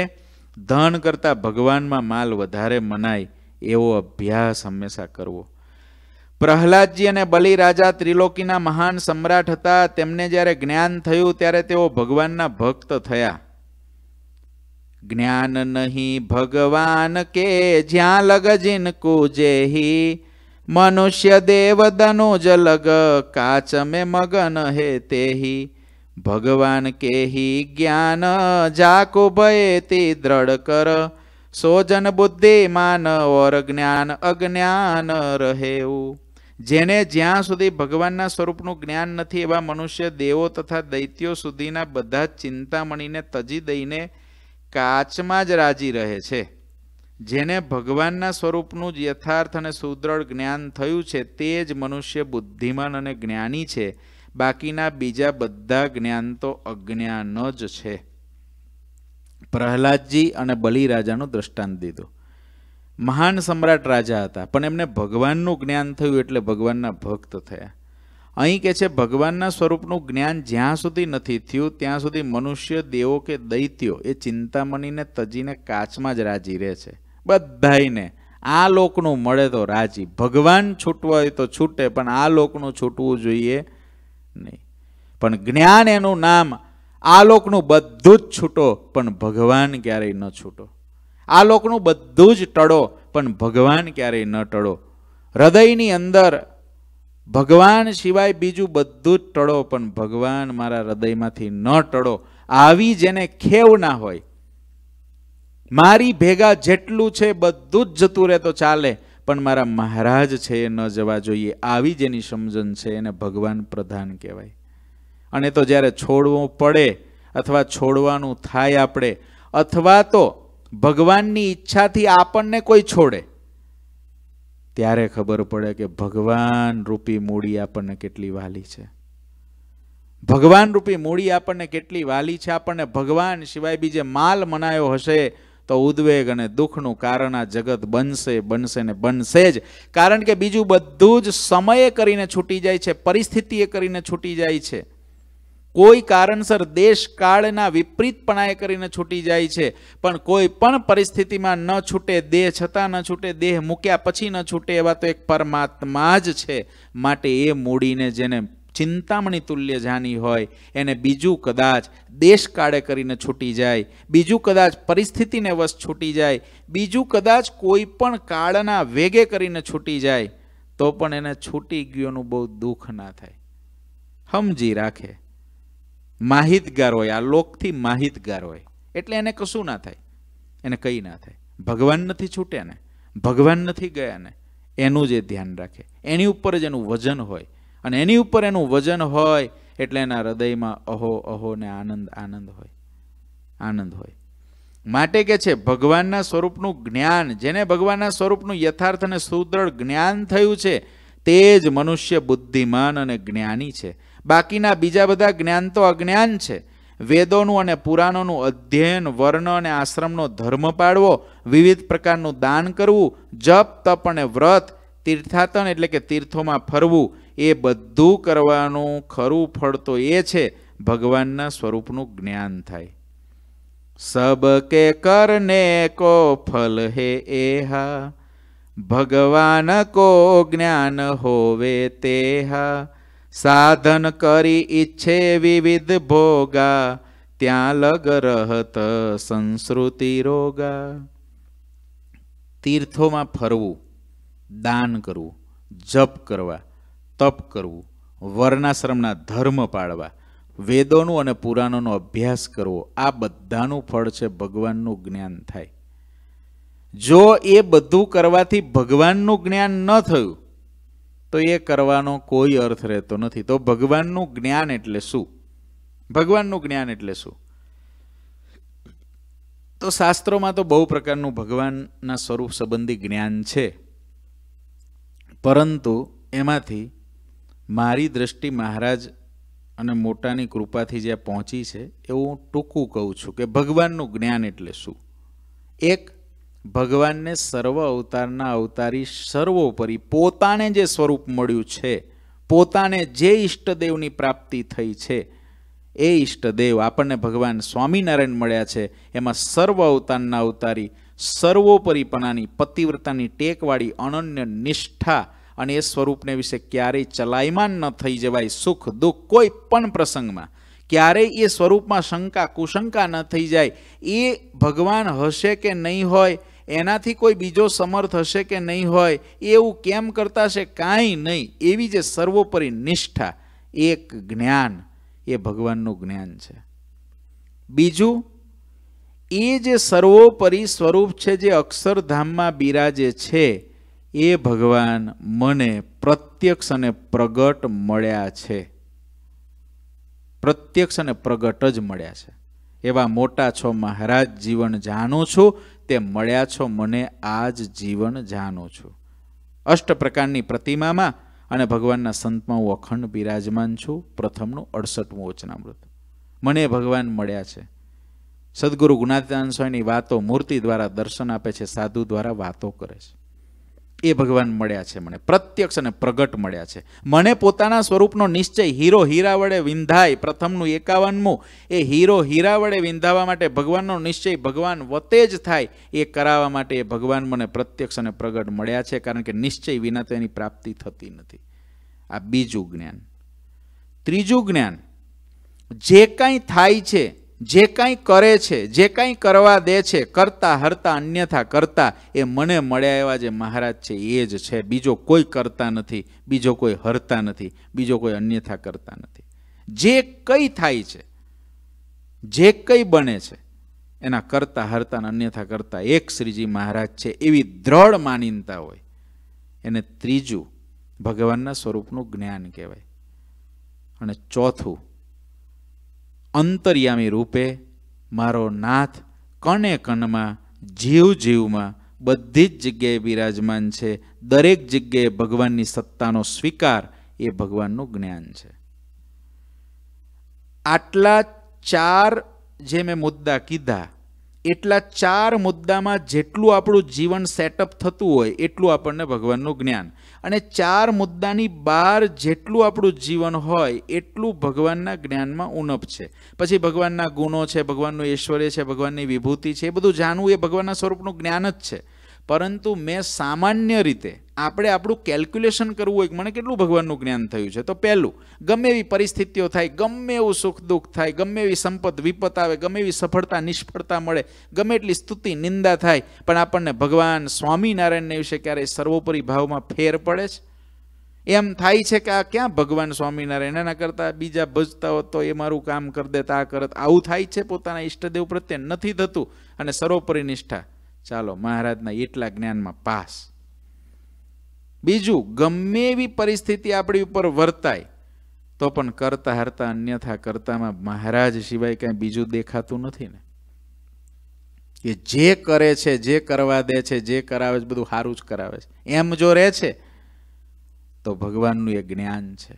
ધન કરતાં ભગવાનમાં માલ વધારે મનાય એવો અભ્યાસ હંમેશા કરવો प्रहलाद जी ने बलि राजा त्रिलोकीना महान सम्राट હતા તેમણે જારે જ્ઞાન થયું ત્યારે તેઓ ભગવાનના ભક્ત થયા જ્ઞાન નહીં ભગવાન કે જ્યાં લગ જિનકો જેહી મનુષ્ય દેવ દનુજ લગ કાચમે મગન હેતેહી ભગવાન કેહી જ્ઞાન જાકો બયતે દ્રડ કર સો જન બુદ્ધિમાન ઓર જ્ઞાન અજ્ઞાન રહેઉ જેને જ્યાં સુધી ભગવાનના સ્વરૂપનું જ્ઞાન નથી એવા મનુષ્ય દેવો તથા દૈત્યો સુધીના બધા ચિંતામણીને તજી દઈને કાચમાં જ રાજી રહે છે જેને ભગવાનના સ્વરૂપનું જ યથાર્થ અને સુદૃઢ જ્ઞાન થયું છે તે જ મનુષ્ય બુદ્ધિમાન અને જ્ઞાની છે બાકીના બીજા બધા જ્ઞાન તો અજ્ઞાન જ છે પ્રહલાદજી અને બલિરાજાનું દ્રષ્ટાંત દીધું મહાન સમ્રાટ રાજા હતા પણ એમને ભગવાનનું જ્ઞાન થયું એટલે ભગવાનના ભક્ત થયા અહીં કે છે ભગવાનના સ્વરૂપનું જ્ઞાન જ્યાં સુધી નથી થયું ત્યાં સુધી મનુષ્ય દેવો કે દૈત્યો એ ચિંતામણીને તજીને કાચમાં જ રાજી રહે છે બધાઈને આ લોકનું મળે તો રાજી ભગવાન છૂટવા હોય તો છૂટે પણ આ લોકનું છૂટવું જોઈએ નહીં પણ જ્ઞાન એનું નામ આ લોકનું બધું જ છૂટો પણ ભગવાન ક્યારેય ન છૂટો આ લોકનું બધું જ ટળો પણ ભગવાન ક્યારેય ન ટળો હૃદયની અંદર ભગવાન સિવાય બીજું બધું જ ટળો પણ ભગવાન મારા હૃદયમાંથી ન ટળો આવી જેને ખેવ ના હોય મારી ભેગા જેટલું છે બધું જ જતું રહે તો ચાલે પણ મારા મહારાજ છે એ ન જવા જોઈએ આવી જેની સમજણ છે એને ભગવાન પ્રધાન કહેવાય અને તો જ્યારે છોડવું પડે અથવા છોડવાનું થાય આપણે અથવા તો ભગવાનની ઈચ્છાથી આપણને કોઈ છોડે ત્યારે ખબર પડે કે ભગવાન રૂપી મૂડી આપણને કેટલી વાલી છે ભગવાન રૂપી મૂડી આપણને કેટલી વાલી છે આપણને ભગવાન સિવાય બીજે માલ મનાયો હશે તો ઉદ્વેગ અને દુઃખનું કારણ આ જગત બનશે બનશે ને બનશે જ કારણ કે બીજું બધું જ સમયે કરીને છૂટી જાય છે પરિસ્થિતિએ કરીને છૂટી જાય છે કોઈ કારણસર દેશ કાળના વિપરીતપણાએ કરીને છૂટી જાય છે પણ કોઈ પણ પરિસ્થિતિમાં ન છૂટે દેહ છતાં ન છૂટે દેહ મૂક્યા પછી ન છૂટે એવા તો એક પરમાત્મા જ છે માટે એ મૂડીને જેને ચિંતામણી તુલ્ય જાની હોય એને બીજું કદાચ દેશ કાળે કરીને છૂટી જાય બીજું કદાચ પરિસ્થિતિને વશ છૂટી જાય બીજું કદાચ કોઈ પણ કાળના વેગે કરીને છૂટી જાય તો પણ એને છૂટી ગયોનું બહુ દુઃખ ના થાય સમજી રાખે માહિતગાર હોય આ લોકથી માહિતગાર હોય એટલે એને કશું ના થાય એને કંઈ ના થાય ભગવાન નથી છૂટે ને ભગવાન નથી ગયા ને એનું જે ધ્યાન રાખે એની ઉપર જ એનું વજન હોય અને એની ઉપર એનું વજન હોય એટલે એના હૃદયમાં અહો અહો ને આનંદ આનંદ હોય આનંદ હોય માટે કે છે ભગવાનના સ્વરૂપનું જ્ઞાન જેને ભગવાનના સ્વરૂપનું યથાર્થ અને સુદૃઢ જ્ઞાન થયું છે તે જ મનુષ્ય બુદ્ધિમાન અને જ્ઞાની છે બાકીના બીજા બધા જ્ઞાન તો અજ્ઞાન છે વેદોનું અને પુરાણોનું અધ્યયન વર્ણ અને આશ્રમનો ધર્મ પાળવો વિવિધ પ્રકારનું દાન કરવું જપ તપ અને વ્રત તીર્થાતન એટલે કે તીર્થોમાં ફરવું એ બધું કરવાનું ખરું ફળ તો એ છે ભગવાનના સ્વરૂપનું જ્ઞાન થાય સબકે કરને કો ફલ હે એહા ભગવાન કો જ્ઞાન હોવે તે હા સાધન કરી ઈચ્છે વિવિધ ભોગા ત્યાં લગ રહત સંસ્કૃતિ રોગા તીર્થોમાં ફરવું દાન કરવું જપ કરવા તપ કરવું વર્ણાશ્રમના ધર્મ પાળવા વેદોનું અને પુરાણોનો અભ્યાસ કરવો આ બધાનું ફળ છે ભગવાનનું જ્ઞાન થાય જો એ બધું કરવાથી ભગવાનનું જ્ઞાન ન થયું તો એ કરવાનો કોઈ અર્થ રહેતો નથી તો ભગવાનનું જ્ઞાન એટલે શું ભગવાનનું જ્ઞાન એટલે શું તો શાસ્ત્રોમાં તો બહુ પ્રકારનું ભગવાનના સ્વરૂપ સંબંધી જ્ઞાન છે પરંતુ એમાંથી મારી દ્રષ્ટિ મહારાજ અને મોટાની કૃપાથી જ્યાં પહોંચી છે એવું ટૂંકું કહું છું કે ભગવાનનું જ્ઞાન એટલે શું એક ભગવાનને સર્વ અવતારના અવતારી સર્વોપરી પોતાને જે સ્વરૂપ મળ્યું છે પોતાને જે ઈષ્ટદેવની પ્રાપ્તિ થઈ છે એ ઈષ્ટદેવ આપણને ભગવાન સ્વામિનારાયણ મળ્યા છે એમાં સર્વ અવતારના અવતારી સર્વોપરીપણાની પતિવ્રતાની ટેકવાળી અનન્ય નિષ્ઠા અને એ સ્વરૂપને વિશે ક્યારેય ચલાયમાન ન થઈ જવાય સુખ દુઃખ કોઈ પણ પ્રસંગમાં ક્યારેય એ સ્વરૂપમાં શંકા કુશંકા ન થઈ જાય એ ભગવાન હશે કે નહીં હોય એનાથી કોઈ બીજો સમર્થ હશે કે નહીં હોય એવું કેમ કરતા છે કાંઈ નહીં એવી જે સર્વોપરી નિષ્ઠા એક જ્ઞાન એ ભગવાનનું જ્ઞાન છે બીજું એ જે સર્વોપરી સ્વરૂપ છે જે અક્ષરધામમાં બિરાજે છે એ ભગવાન મને પ્રત્યક્ષ અને પ્રગટ મળ્યા છે પ્રત્યક્ષ અને પ્રગટ જ મળ્યા છે એવા મોટા છો મહારાજ જીવન જાણું છું તે મળ્યા છો મને આજ જીવન જાણો છું અષ્ટ પ્રકારની પ્રતિમામાં અને ભગવાનના સંતમાં હું અખંડ બિરાજમાન છું પ્રથમનું અડસઠમું વચનામૃત મને ભગવાન મળ્યા છે સદગુરુ ગુણાદાન સ્વામીની વાતો મૂર્તિ દ્વારા દર્શન આપે છે સાધુ દ્વારા વાતો કરે છે એ ભગવાન મળ્યા છે મને પ્રત્યક્ષ અને પ્રગટ મળ્યા છે મને પોતાના સ્વરૂપનો નિશ્ચય હીરો હીરા વડે વિંધાય પ્રથમનું એકાવનમું એ હીરો હીરા વડે વિંધાવા માટે ભગવાનનો નિશ્ચય ભગવાન વતે જ થાય એ કરાવવા માટે એ ભગવાન મને પ્રત્યક્ષ અને પ્રગટ મળ્યા છે કારણ કે નિશ્ચય વિના તેની પ્રાપ્તિ થતી નથી આ બીજું જ્ઞાન ત્રીજું જ્ઞાન જે કાંઈ થાય છે જે કાંઈ કરે છે જે કાંઈ કરવા દે છે કરતા હરતા અન્યથા કરતા એ મને મળ્યા એવા જે મહારાજ છે એ જ છે બીજો કોઈ કરતા નથી બીજો કોઈ હરતા નથી બીજો કોઈ અન્યથા કરતા નથી જે કંઈ થાય છે જે કંઈ બને છે એના કરતા હરતા અન્યથા કરતા એક શ્રીજી મહારાજ છે એવી દ્રઢ માનીનતા હોય એને ત્રીજું ભગવાનના સ્વરૂપનું જ્ઞાન કહેવાય અને ચોથું અંતર્યામી રૂપે મારો નાથ કણે કણમાં જીવ જીવમાં બધી જ જગ્યાએ બિરાજમાન છે દરેક જગ્યાએ ભગવાનની સત્તાનો સ્વીકાર એ ભગવાનનું જ્ઞાન છે આટલા ચાર જે મેં મુદ્દા કીધા એટલા ચાર મુદ્દામાં જેટલું આપણું જીવન સેટઅપ થતું હોય એટલું આપણને ભગવાનનું જ્ઞાન અને ચાર મુદ્દાની બહાર જેટલું આપણું જીવન હોય એટલું ભગવાનના જ્ઞાનમાં ઉણપ છે પછી ભગવાનના ગુણો છે ભગવાનનું ઐશ્વર્ય છે ભગવાનની વિભૂતિ છે એ બધું જાણવું એ ભગવાનના સ્વરૂપનું જ્ઞાન જ છે પરંતુ મેં સામાન્ય રીતે આપણે આપણું કેલ્ક્યુલેશન કરવું હોય મને કેટલું ભગવાનનું જ્ઞાન થયું છે તો પહેલું ગમે એવી પરિસ્થિતિઓ થાય ગમે એવું સુખ દુઃખ થાય ગમે એવી સંપત વિપત આવે ગમે એવી સફળતા નિષ્ફળતા મળે ગમે એટલી સ્તુતિ નિંદા થાય પણ આપણને ભગવાન સ્વામિનારાયણને વિશે ક્યારેય સર્વોપરી ભાવમાં ફેર પડે છે એમ થાય છે કે આ ક્યાં ભગવાન સ્વામિનારાયણ એના કરતાં બીજા ભજતા હોત તો એ મારું કામ કરી દેતા આ કરત આવું થાય છે પોતાના ઈષ્ટદેવ પ્રત્યે નથી થતું અને સર્વોપરી નિષ્ઠા ચાલો મહારાજના એટલા જ્ઞાનમાં પાસ બીજું ગમે એવી પરિસ્થિતિ આપણી ઉપર વર્તાય તો પણ કરતા હરતા અન્યથા કરતામાં મહારાજ સિવાય કાંઈ બીજું દેખાતું નથી ને કે જે કરે છે જે કરવા દે છે જે કરાવે છે બધું સારું જ કરાવે છે એમ જો રહે છે તો ભગવાનનું એ જ્ઞાન છે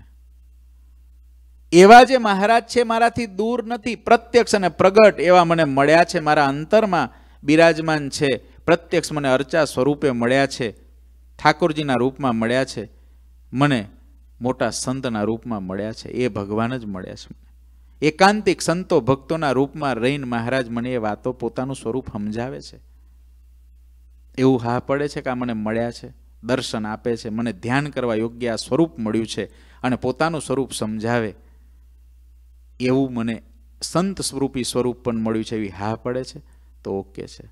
એવા જે મહારાજ છે મારાથી દૂર નથી પ્રત્યક્ષ અને પ્રગટ એવા મને મળ્યા છે મારા અંતરમાં બિરાજમાન છે પ્રત્યક્ષ મને અર્ચા સ્વરૂપે મળ્યા છે ઠાકોરજીના રૂપમાં મળ્યા છે મને મોટા સંતના રૂપમાં મળ્યા છે એ ભગવાન જ મળ્યા છે એકાંતિક સંતો ભક્તોના રૂપમાં રહીને મહારાજ મને એ વાતો પોતાનું સ્વરૂપ સમજાવે છે એવું હા પડે છે કે આ મને મળ્યા છે દર્શન આપે છે મને ધ્યાન કરવા યોગ્ય આ સ્વરૂપ મળ્યું છે અને પોતાનું સ્વરૂપ સમજાવે એવું મને સંત સ્વરૂપી સ્વરૂપ પણ મળ્યું છે એવી હા પડે છે તો ઓકે છે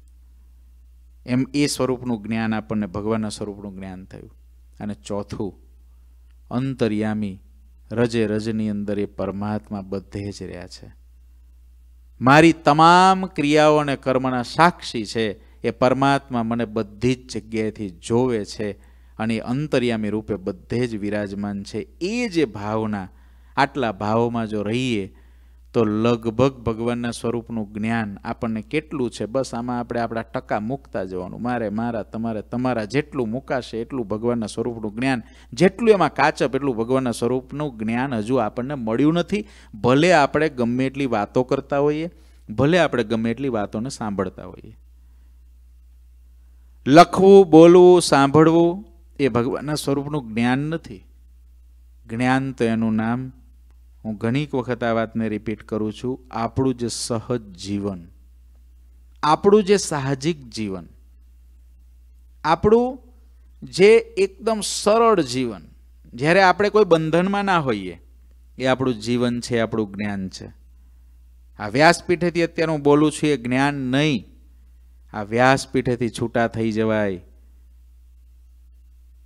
એમ એ સ્વરૂપનું જ્ઞાન આપણને ભગવાનના સ્વરૂપનું જ્ઞાન થયું અને ચોથું અંતર્યામી રજે રજની અંદર એ પરમાત્મા બધે જ રહ્યા છે મારી તમામ ક્રિયાઓ અને કર્મના સાક્ષી છે એ પરમાત્મા મને બધી જ જગ્યાએથી જોવે છે અને અંતર્યામી રૂપે બધે જ વિરાજમાન છે એ જે ભાવના આટલા ભાવોમાં જો રહીએ તો લગભગ ભગવાનના સ્વરૂપનું જ્ઞાન આપણને કેટલું છે બસ આમાં આપણે આપણા ટકા મૂકતા જવાનું મારે મારા તમારે તમારા જેટલું મૂકાશે એટલું ભગવાનના સ્વરૂપનું જ્ઞાન જેટલું એમાં કાચપ એટલું ભગવાનના સ્વરૂપનું જ્ઞાન હજુ આપણને મળ્યું નથી ભલે આપણે ગમે એટલી વાતો કરતા હોઈએ ભલે આપણે ગમે એટલી વાતોને સાંભળતા હોઈએ લખવું બોલવું સાંભળવું એ ભગવાનના સ્વરૂપનું જ્ઞાન નથી જ્ઞાન તો એનું નામ હું ઘણીક વખત આ વાતને રિપીટ કરું છું આપણું જે સહજ જીવન આપણું જે સાહજિક જીવન આપણું જે એકદમ સરળ જીવન જ્યારે આપણે કોઈ બંધનમાં ના હોઈએ એ આપણું જીવન છે આપણું જ્ઞાન છે આ વ્યાસપીઠેથી અત્યારે હું બોલું છું એ જ્ઞાન નહીં આ વ્યાસપીઠેથી છૂટા થઈ જવાય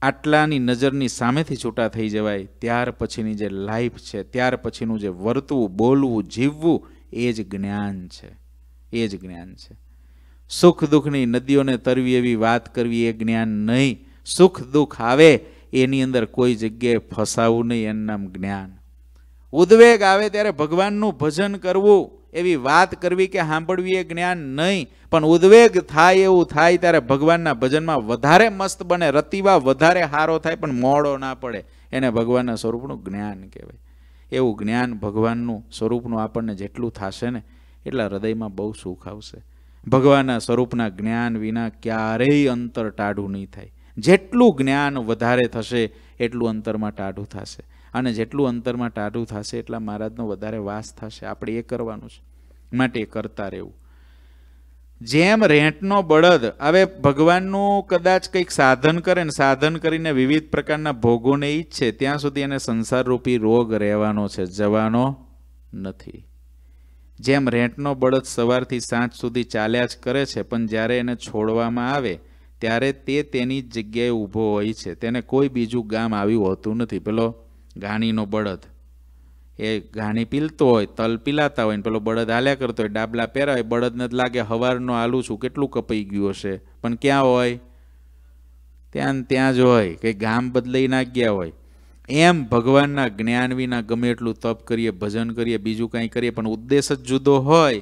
આટલાની નજરની સામેથી છૂટા થઈ જવાય ત્યાર પછીની જે લાઈફ છે ત્યાર પછીનું જે વર્તવું બોલવું જીવવું એ જ જ્ઞાન છે એ જ જ્ઞાન છે સુખ દુઃખની નદીઓને તરવી એવી વાત કરવી એ જ્ઞાન નહીં સુખ દુઃખ આવે એની અંદર કોઈ જગ્યાએ ફસાવું નહીં એનું નામ જ્ઞાન ઉદ્વેગ આવે ત્યારે ભગવાનનું ભજન કરવું એવી વાત કરવી કે સાંભળવી એ જ્ઞાન નહીં પણ ઉદ્વેગ થાય એવું થાય ત્યારે ભગવાનના ભજનમાં વધારે મસ્ત બને રતિવા વધારે સારો થાય પણ મોડો ના પડે એને ભગવાનના સ્વરૂપનું જ્ઞાન કહેવાય એવું જ્ઞાન ભગવાનનું સ્વરૂપનું આપણને જેટલું થશે ને એટલા હૃદયમાં બહુ સુખ આવશે ભગવાનના સ્વરૂપના જ્ઞાન વિના ક્યારેય અંતર ટાઢું નહીં થાય જેટલું જ્ઞાન વધારે થશે એટલું અંતરમાં ટાઢું થશે અને જેટલું અંતરમાં ટાઢું થશે એટલા મહારાજનો વધારે વાસ થશે આપણે એ કરવાનું છે માટે એ કરતા રહેવું જેમ રેંટનો બળદ હવે ભગવાનનું કદાચ કંઈક સાધન કરે ને સાધન કરીને વિવિધ પ્રકારના ભોગોને ઈચ્છે ત્યાં સુધી એને સંસારરૂપી રોગ રહેવાનો છે જવાનો નથી જેમ રેંટનો બળદ સવારથી સાંજ સુધી ચાલ્યા જ કરે છે પણ જ્યારે એને છોડવામાં આવે ત્યારે તે તેની જગ્યાએ ઊભો હોય છે તેને કોઈ બીજું ગામ આવ્યું હોતું નથી પેલો ઘાણીનો બળદ એ ઘાણી પીલતો હોય તલ પીલાતા હોય ને પેલો બળદ હાલ્યા કરતો હોય ડાબલા પહેરા હોય બળદને જ લાગે હવારનો આલું છું કેટલું કપાઈ ગયું હશે પણ ક્યાં હોય ત્યાં ત્યાં જ હોય કંઈ ગામ બદલાઈ ના ગયા હોય એમ ભગવાનના જ્ઞાન વિના ગમે એટલું તપ કરીએ ભજન કરીએ બીજું કાંઈ કરીએ પણ ઉદ્દેશ જ જુદો હોય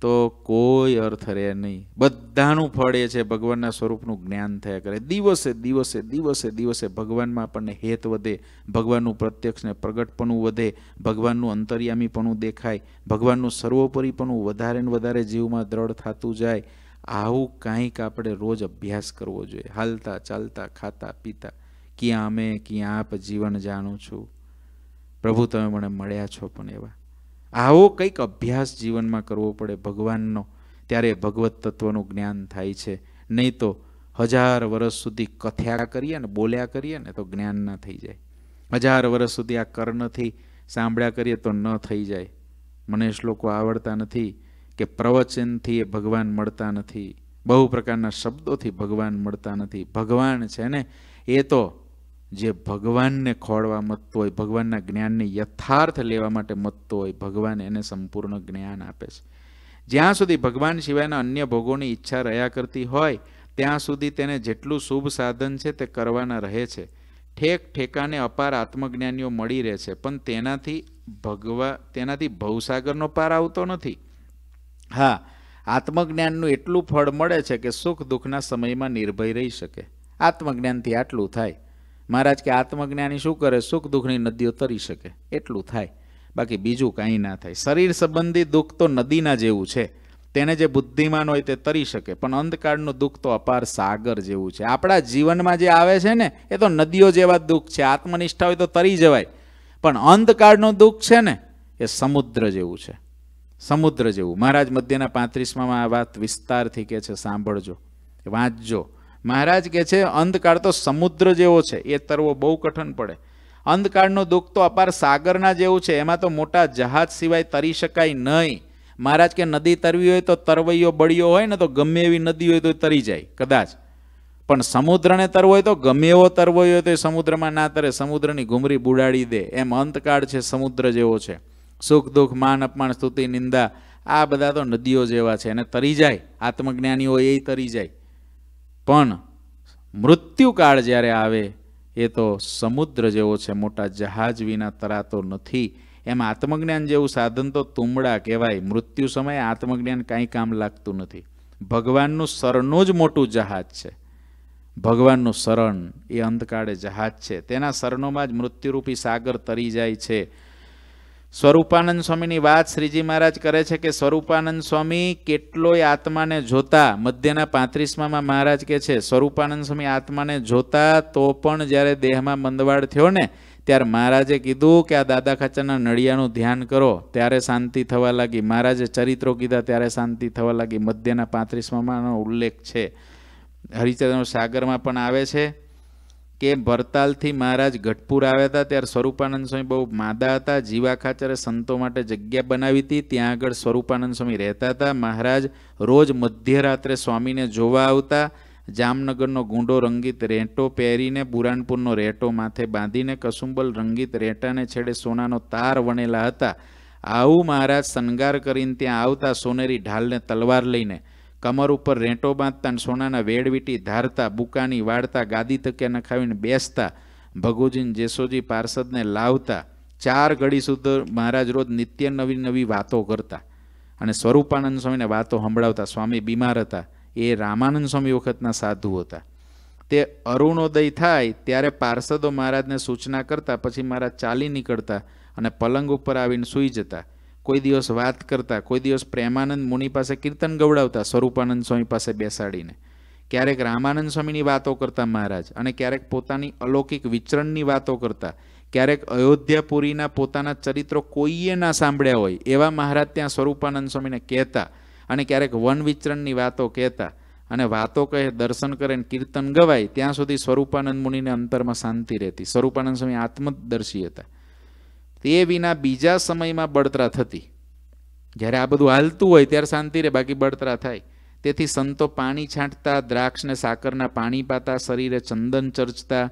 તો કોઈ અર્થ રહે નહીં બધાનું ફળ એ છે ભગવાનના સ્વરૂપનું જ્ઞાન થયા કરે દિવસે દિવસે દિવસે દિવસે ભગવાનમાં આપણને હેત વધે ભગવાનનું પ્રત્યક્ષને પ્રગટપણું વધે ભગવાનનું અંતર્યામીપણું દેખાય ભગવાનનું સર્વોપરીપણું વધારે ને વધારે જીવમાં દ્રઢ થતું જાય આવું કાંઈક આપણે રોજ અભ્યાસ કરવો જોઈએ હાલતા ચાલતા ખાતા પીતા ક્યાં અમે ક્યાં આપ જીવન જાણું છું પ્રભુ તમે મને મળ્યા છો પણ એવા આવો કંઈક અભ્યાસ જીવનમાં કરવો પડે ભગવાનનો ત્યારે ભગવત તત્વનું જ્ઞાન થાય છે નહીં તો હજાર વર્ષ સુધી કથ્યા કરીએ ને બોલ્યા કરીએ ને તો જ્ઞાન ન થઈ જાય હજાર વર્ષ સુધી આ કર્ણથી સાંભળ્યા કરીએ તો ન થઈ જાય મને શ્લોકો આવડતા નથી કે પ્રવચનથી એ ભગવાન મળતા નથી બહુ પ્રકારના શબ્દોથી ભગવાન મળતા નથી ભગવાન છે ને એ તો જે ભગવાનને ખોળવા મતતો હોય ભગવાનના જ્ઞાનને યથાર્થ લેવા માટે મતતો હોય ભગવાન એને સંપૂર્ણ જ્ઞાન આપે છે જ્યાં સુધી ભગવાન સિવાયના અન્ય ભોગોની ઈચ્છા રહ્યા કરતી હોય ત્યાં સુધી તેને જેટલું શુભ સાધન છે તે કરવાના રહે છે ઠેક ઠેકાને અપાર આત્મજ્ઞાનીઓ મળી રહે છે પણ તેનાથી ભગવા તેનાથી ભવસાગરનો પાર આવતો નથી હા આત્મજ્ઞાનનું એટલું ફળ મળે છે કે સુખ દુઃખના સમયમાં નિર્ભય રહી શકે આત્મજ્ઞાનથી આટલું થાય મહારાજ કે આત્મજ્ઞાની શું કરે સુખ દુઃખની નદીઓ તરી શકે એટલું થાય બાકી બીજું કાંઈ ના થાય શરીર સંબંધી દુઃખ તો નદીના જેવું છે તેને જે બુદ્ધિમાન હોય તે તરી શકે પણ અંધકાળનું દુઃખ તો અપાર સાગર જેવું છે આપણા જીવનમાં જે આવે છે ને એ તો નદીઓ જેવા દુઃખ છે આત્મનિષ્ઠા હોય તો તરી જવાય પણ અંધકાળનું દુઃખ છે ને એ સમુદ્ર જેવું છે સમુદ્ર જેવું મહારાજ મધ્યના પાંત્રીસમાં આ વાત વિસ્તારથી કહે છે સાંભળજો વાંચજો મહારાજ કહે છે અંધકાળ તો સમુદ્ર જેવો છે એ તરવો બહુ કઠણ પડે અંધકાળનો દુઃખ તો અપાર સાગરના જેવું છે એમાં તો મોટા જહાજ સિવાય તરી શકાય નહીં મહારાજ કે નદી તરવી હોય તો તરવૈયો બળિયો હોય ને તો ગમે એવી નદી હોય તો તરી જાય કદાચ પણ સમુદ્રને તરવો હોય તો ગમે એવો તરવો હોય તો એ સમુદ્રમાં ના તરે સમુદ્રની ઘૂમરી બુડાડી દે એમ અંતકાળ છે સમુદ્ર જેવો છે સુખ દુઃખ માન અપમાન સ્તુતિ નિંદા આ બધા તો નદીઓ જેવા છે એને તરી જાય આત્મજ્ઞાનીઓ એ તરી જાય પણ મૃત્યુકાળ જ્યારે આવે એ તો સમુદ્ર જેવો છે મોટા જહાજ વિના તરાતો નથી એમ આત્મજ્ઞાન જેવું સાધન તો તુમડા કહેવાય મૃત્યુ સમયે આત્મજ્ઞાન કાંઈ કામ લાગતું નથી ભગવાનનું શરણનું જ મોટું જહાજ છે ભગવાનનું શરણ એ અંધકાળે જહાજ છે તેના શરણોમાં જ મૃત્યુરૂપી સાગર તરી જાય છે સ્વરૂપાનંદ સ્વામીની વાત શ્રીજી મહારાજ કરે છે કે સ્વરૂપાનંદ સ્વામી કેટલોય આત્માને જોતા મધ્યના પાંત્રીસમાં મહારાજ કે છે સ્વરૂપાનંદ સ્વામી આત્માને જોતા તો પણ જ્યારે દેહમાં મંદવાડ થયો ને ત્યારે મહારાજે કીધું કે આ દાદા ખાચાના નળિયાનું ધ્યાન કરો ત્યારે શાંતિ થવા લાગી મહારાજે ચરિત્રો કીધા ત્યારે શાંતિ થવા લાગી મધ્યના પાંત્રીસમાં ઉલ્લેખ છે હરિચંદ્ર સાગરમાં પણ આવે છે કે ભરતાલથી મહારાજ ગઢપુર આવ્યા હતા ત્યારે સ્વરૂપાનંદ સ્વામી બહુ માદા હતા જીવા ખાચરે સંતો માટે જગ્યા બનાવી હતી ત્યાં આગળ સ્વરૂપાનંદ સ્વામી રહેતા હતા મહારાજ રોજ મધ્યરાત્રે સ્વામીને જોવા આવતા જામનગરનો ગુંડો રંગીત રેંટો પહેરીને બુરાનપુરનો રેટો માથે બાંધીને કસુંબલ રંગીત રેંટાને છેડે સોનાનો તાર વણેલા હતા આવું મહારાજ શણગાર કરીને ત્યાં આવતા સોનેરી ઢાલને તલવાર લઈને કમર ઉપર રેંટો બાંધતા અને સોનાના વેડવીટી ધારતા બુકાની વાળતા ગાદી તકે નખાવીને બેસતા ભગુજીને જેસોજી પાર્ષદને લાવતા ચાર ઘડી સુધી મહારાજ રોજ નિત્ય નવી નવી વાતો કરતા અને સ્વરૂપાનંદ સ્વામીને વાતો સંભળાવતા સ્વામી બીમાર હતા એ રામાનંદ સ્વામી વખતના સાધુ હતા તે અરુણોદય થાય ત્યારે પાર્ષદો મહારાજને સૂચના કરતા પછી મહારાજ ચાલી નીકળતા અને પલંગ ઉપર આવીને સૂઈ જતા કોઈ દિવસ વાત કરતા કોઈ દિવસ પ્રેમાનંદ મુનિ પાસે કીર્તન ગવડાવતા સ્વરૂપાનંદ સ્વામી પાસે બેસાડીને ક્યારેક રામાનંદ સ્વામીની વાતો કરતા મહારાજ અને ક્યારેક પોતાની અલૌકિક વિચરણની વાતો કરતા ક્યારેક અયોધ્યાપુરીના પોતાના ચરિત્રો કોઈએ ના સાંભળ્યા હોય એવા મહારાજ ત્યાં સ્વરૂપાનંદ સ્વામીને કહેતા અને ક્યારેક વન વિચરણની વાતો કહેતા અને વાતો કહે દર્શન કરે ને કીર્તન ગવાય ત્યાં સુધી સ્વરૂપાનંદ મુનિને અંતરમાં શાંતિ રહેતી સ્વરૂપાનંદ સ્વામી આત્મદર્શી હતા તે વિના બીજા સમયમાં બળતરા થતી જ્યારે આ બધું હાલતું હોય ત્યારે શાંતિ રહે બાકી બળતરા થાય તેથી સંતો પાણી છાંટતા દ્રાક્ષને સાકરના પાણી પાતા શરીરે ચંદન ચર્ચતા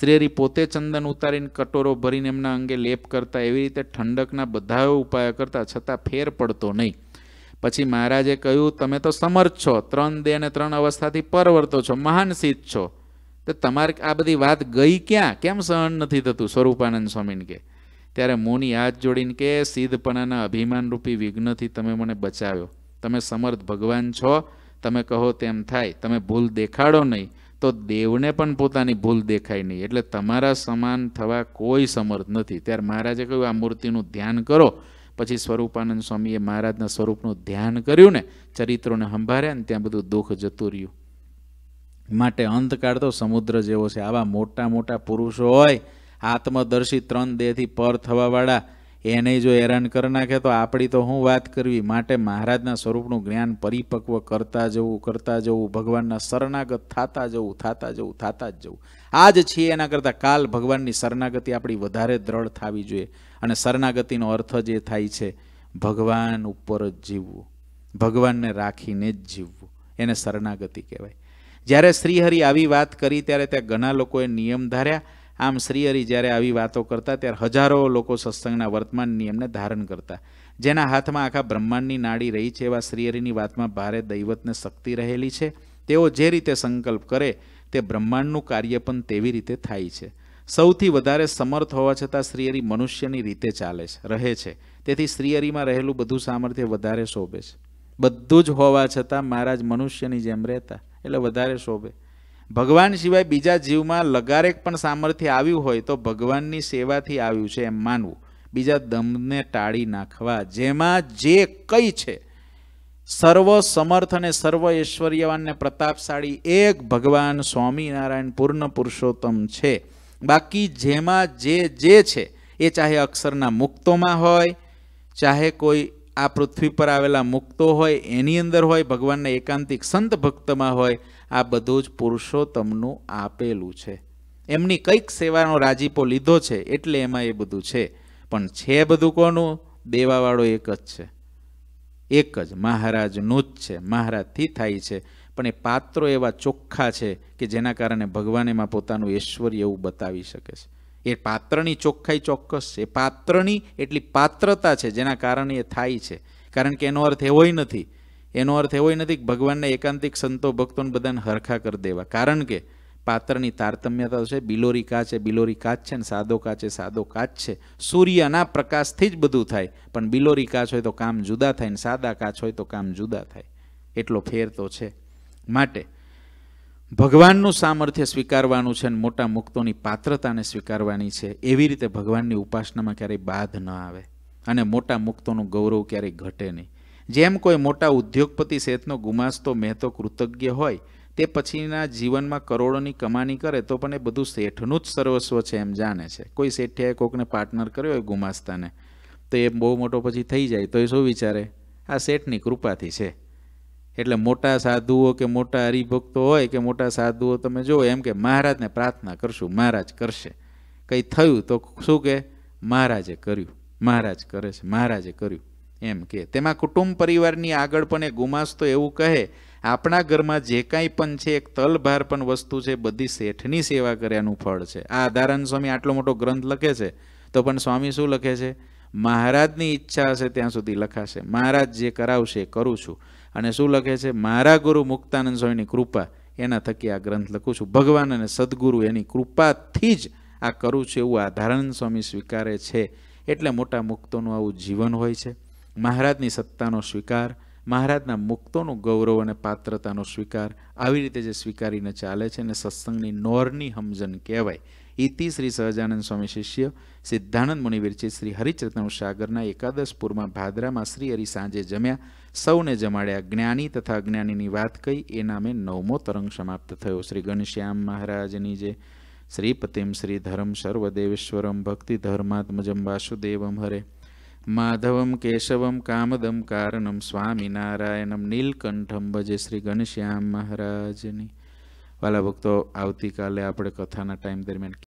શ્રેરી પોતે ચંદન ઉતારીને કટોરો ભરીને એમના અંગે લેપ કરતા એવી રીતે ઠંડકના બધા ઉપાયો કરતા છતાં ફેર પડતો નહીં પછી મહારાજે કહ્યું તમે તો સમર્થ છો ત્રણ દેહ અને ત્રણ અવસ્થાથી પરવર્તો છો મહાન સિદ્ધ છો તો તમારે આ બધી વાત ગઈ ક્યાં કેમ સહન નથી થતું સ્વરૂપાનંદ સ્વામીને કે ત્યારે મોંની હાથ જોડીને કે સિદ્ધપણાના અભિમાનરૂપી વિઘ્નથી તમે મને બચાવ્યો તમે સમર્થ ભગવાન છો તમે કહો તેમ થાય તમે ભૂલ દેખાડો નહીં તો દેવને પણ પોતાની ભૂલ દેખાય નહીં એટલે તમારા સમાન થવા કોઈ સમર્થ નથી ત્યારે મહારાજે કહ્યું આ મૂર્તિનું ધ્યાન કરો પછી સ્વરૂપાનંદ સ્વામીએ મહારાજના સ્વરૂપનું ધ્યાન કર્યું ને ચરિત્રોને સંભાર્યા ને ત્યાં બધું દુઃખ જતું રહ્યું માટે અંતકાળ તો સમુદ્ર જેવો છે આવા મોટા મોટા પુરુષો હોય આત્મદર્શી ત્રણ દેહથી પર થવાવાળા એને જો હેરાન કરી નાખે તો આપણી તો હું વાત કરવી માટે મહારાજના સ્વરૂપનું જ્ઞાન પરિપક્વ કરતા જવું કરતા જવું ભગવાનના શરણાગત થતા જવું થતા જવું થતા જ જવું આજ છીએ એના કરતાં કાલ ભગવાનની શરણાગતિ આપણી વધારે દ્રઢ થવી જોઈએ અને શરણાગતિનો અર્થ જે થાય છે ભગવાન ઉપર જ જીવવું ભગવાનને રાખીને જ જીવવું એને શરણાગતિ કહેવાય જ્યારે શ્રીહરિ આવી વાત કરી ત્યારે ત્યાં ઘણા લોકોએ નિયમ ધાર્યા આમ શ્રીહરિ જ્યારે આવી વાતો કરતા ત્યારે હજારો લોકો સત્સંગના વર્તમાન નિયમને ધારણ કરતા જેના હાથમાં આખા બ્રહ્માંડની નાડી રહી છે એવા શ્રીહરિની વાતમાં ભારે દૈવતને શક્તિ રહેલી છે તેઓ જે રીતે સંકલ્પ કરે તે બ્રહ્માંડનું કાર્ય પણ તેવી રીતે થાય છે સૌથી વધારે સમર્થ હોવા છતાં શ્રીહરિ મનુષ્યની રીતે ચાલે છે રહે છે તેથી શ્રીહરિમાં રહેલું બધું સામર્થ્ય વધારે શોભે છે બધું જ હોવા છતાં મહારાજ મનુષ્યની જેમ રહેતા એટલે વધારે શોભે ભગવાન સિવાય બીજા જીવમાં લગારેક પણ સામર્થ્ય આવ્યું હોય તો ભગવાનની સેવાથી આવ્યું છે એમ માનવું બીજા દમને ટાળી નાખવા જેમાં જે કઈ છે સર્વ સમર્થ અને સર્વ ઐશ્વર્યવાનને પ્રતાપશાળી એક ભગવાન સ્વામિનારાયણ પૂર્ણ પુરુષોત્તમ છે બાકી જેમાં જે જે છે એ ચાહે અક્ષરના મુક્તોમાં હોય ચાહે કોઈ આ પૃથ્વી પર આવેલા મુક્તો હોય એની અંદર હોય ભગવાનના એકાંતિક સંત ભક્તમાં હોય આ બધું જ પુરુષોત્તમનું આપેલું છે એમની કંઈક સેવાનો રાજીપો લીધો છે એટલે એમાં એ બધું છે પણ છે બધું કોનું દેવાવાળો એક જ છે એક જ મહારાજનું જ છે મહારાજથી થાય છે પણ એ પાત્રો એવા ચોખ્ખા છે કે જેના કારણે ભગવાન એમાં પોતાનું ઐશ્વર્ય એવું બતાવી શકે છે એ પાત્રની ચોખ્ખાઈ ચોક્કસ છે પાત્રની એટલી પાત્રતા છે જેના કારણે એ થાય છે કારણ કે એનો અર્થ એવોય નથી એનો અર્થ એવો નથી કે ભગવાનને એકાંતિક સંતો ભક્તોને બધાને હરખા કરી દેવા કારણ કે પાત્રની તારતમ્યતા છે બિલોરી કાચ છે બિલોરી કાચ છે ને સાદો કાચ છે સાદો કાચ છે સૂર્યના પ્રકાશથી જ બધું થાય પણ બિલોરી કાચ હોય તો કામ જુદા થાય ને સાદા કાચ હોય તો કામ જુદા થાય એટલો ફેર તો છે માટે ભગવાનનું સામર્થ્ય સ્વીકારવાનું છે અને મોટા મુક્તોની પાત્રતાને સ્વીકારવાની છે એવી રીતે ભગવાનની ઉપાસનામાં ક્યારેય બાધ ન આવે અને મોટા મુક્તોનું ગૌરવ ક્યારેય ઘટે નહીં જેમ કોઈ મોટા ઉદ્યોગપતિ સેતનો ગુમાસ્તો મહેતો કૃતજ્ઞ હોય તે પછીના જીવનમાં કરોડોની કમાણી કરે તો પણ એ બધું શેઠનું જ સર્વસ્વ છે એમ જાણે છે કોઈ શેઠિયાએ કોકને પાર્ટનર કર્યો હોય ગુમાસ્તાને તો એ બહુ મોટો પછી થઈ જાય તો એ શું વિચારે આ શેઠની કૃપાથી છે એટલે મોટા સાધુઓ કે મોટા હરિભક્તો હોય કે મોટા સાધુઓ તમે જુઓ એમ કે મહારાજને પ્રાર્થના કરશું મહારાજ કરશે કંઈ થયું તો શું કે મહારાજે કર્યું મહારાજ કરે છે મહારાજે કર્યું એમ કે તેમાં કુટુંબ પરિવારની આગળ પણ એ ગુમાસ તો એવું કહે આપણા ઘરમાં જે કાંઈ પણ છે એક તલભાર પણ વસ્તુ છે બધી શેઠની સેવા કર્યાનું ફળ છે આ આધારણ સ્વામી આટલો મોટો ગ્રંથ લખે છે તો પણ સ્વામી શું લખે છે મહારાજની ઈચ્છા હશે ત્યાં સુધી લખાશે મહારાજ જે કરાવશે એ કરું છું અને શું લખે છે મારા ગુરુ મુક્તાનંદ સ્વામીની કૃપા એના થકી આ ગ્રંથ લખું છું ભગવાન અને સદગુરુ એની કૃપાથી જ આ કરું છું એવું આ સ્વામી સ્વીકારે છે એટલે મોટા મુક્તોનું આવું જીવન હોય છે મહારાજની સત્તાનો સ્વીકાર મહારાજના મુક્તોનું ગૌરવ અને પાત્રતાનો સ્વીકાર આવી રીતે જે સ્વીકારીને ચાલે છે ને સત્સંગની નોરની હમજન કહેવાય ઈતિ શ્રી સહજાનંદ સ્વામી શિષ્ય સિદ્ધાનંદ મુનિ વિરચિત શ્રી હરિચેતન સાગરના એકાદશપુરમાં ભાદરામાં શ્રી હરિ સાંજે જમ્યા સૌને જમાડ્યા જ્ઞાની તથા અજ્ઞાનીની વાત કહી એ નામે નવમો તરંગ સમાપ્ત થયો શ્રી ઘનશ્યામ મહારાજની જે શ્રી પતિમ શ્રી ધર્મ સર્વદેવેશ્વરમ ભક્તિ ધર્માત્મજમ વાસુદેવમ હરે માધવમ કેશવમ કામદમ કારણમ સ્વામિનારાયણમ નીલકંઠમ ભજે શ્રી ઘનશ્યામ મહારાજની વાલા ભક્તો આવતીકાલે આપણે કથાના ટાઈમ દરમિયાન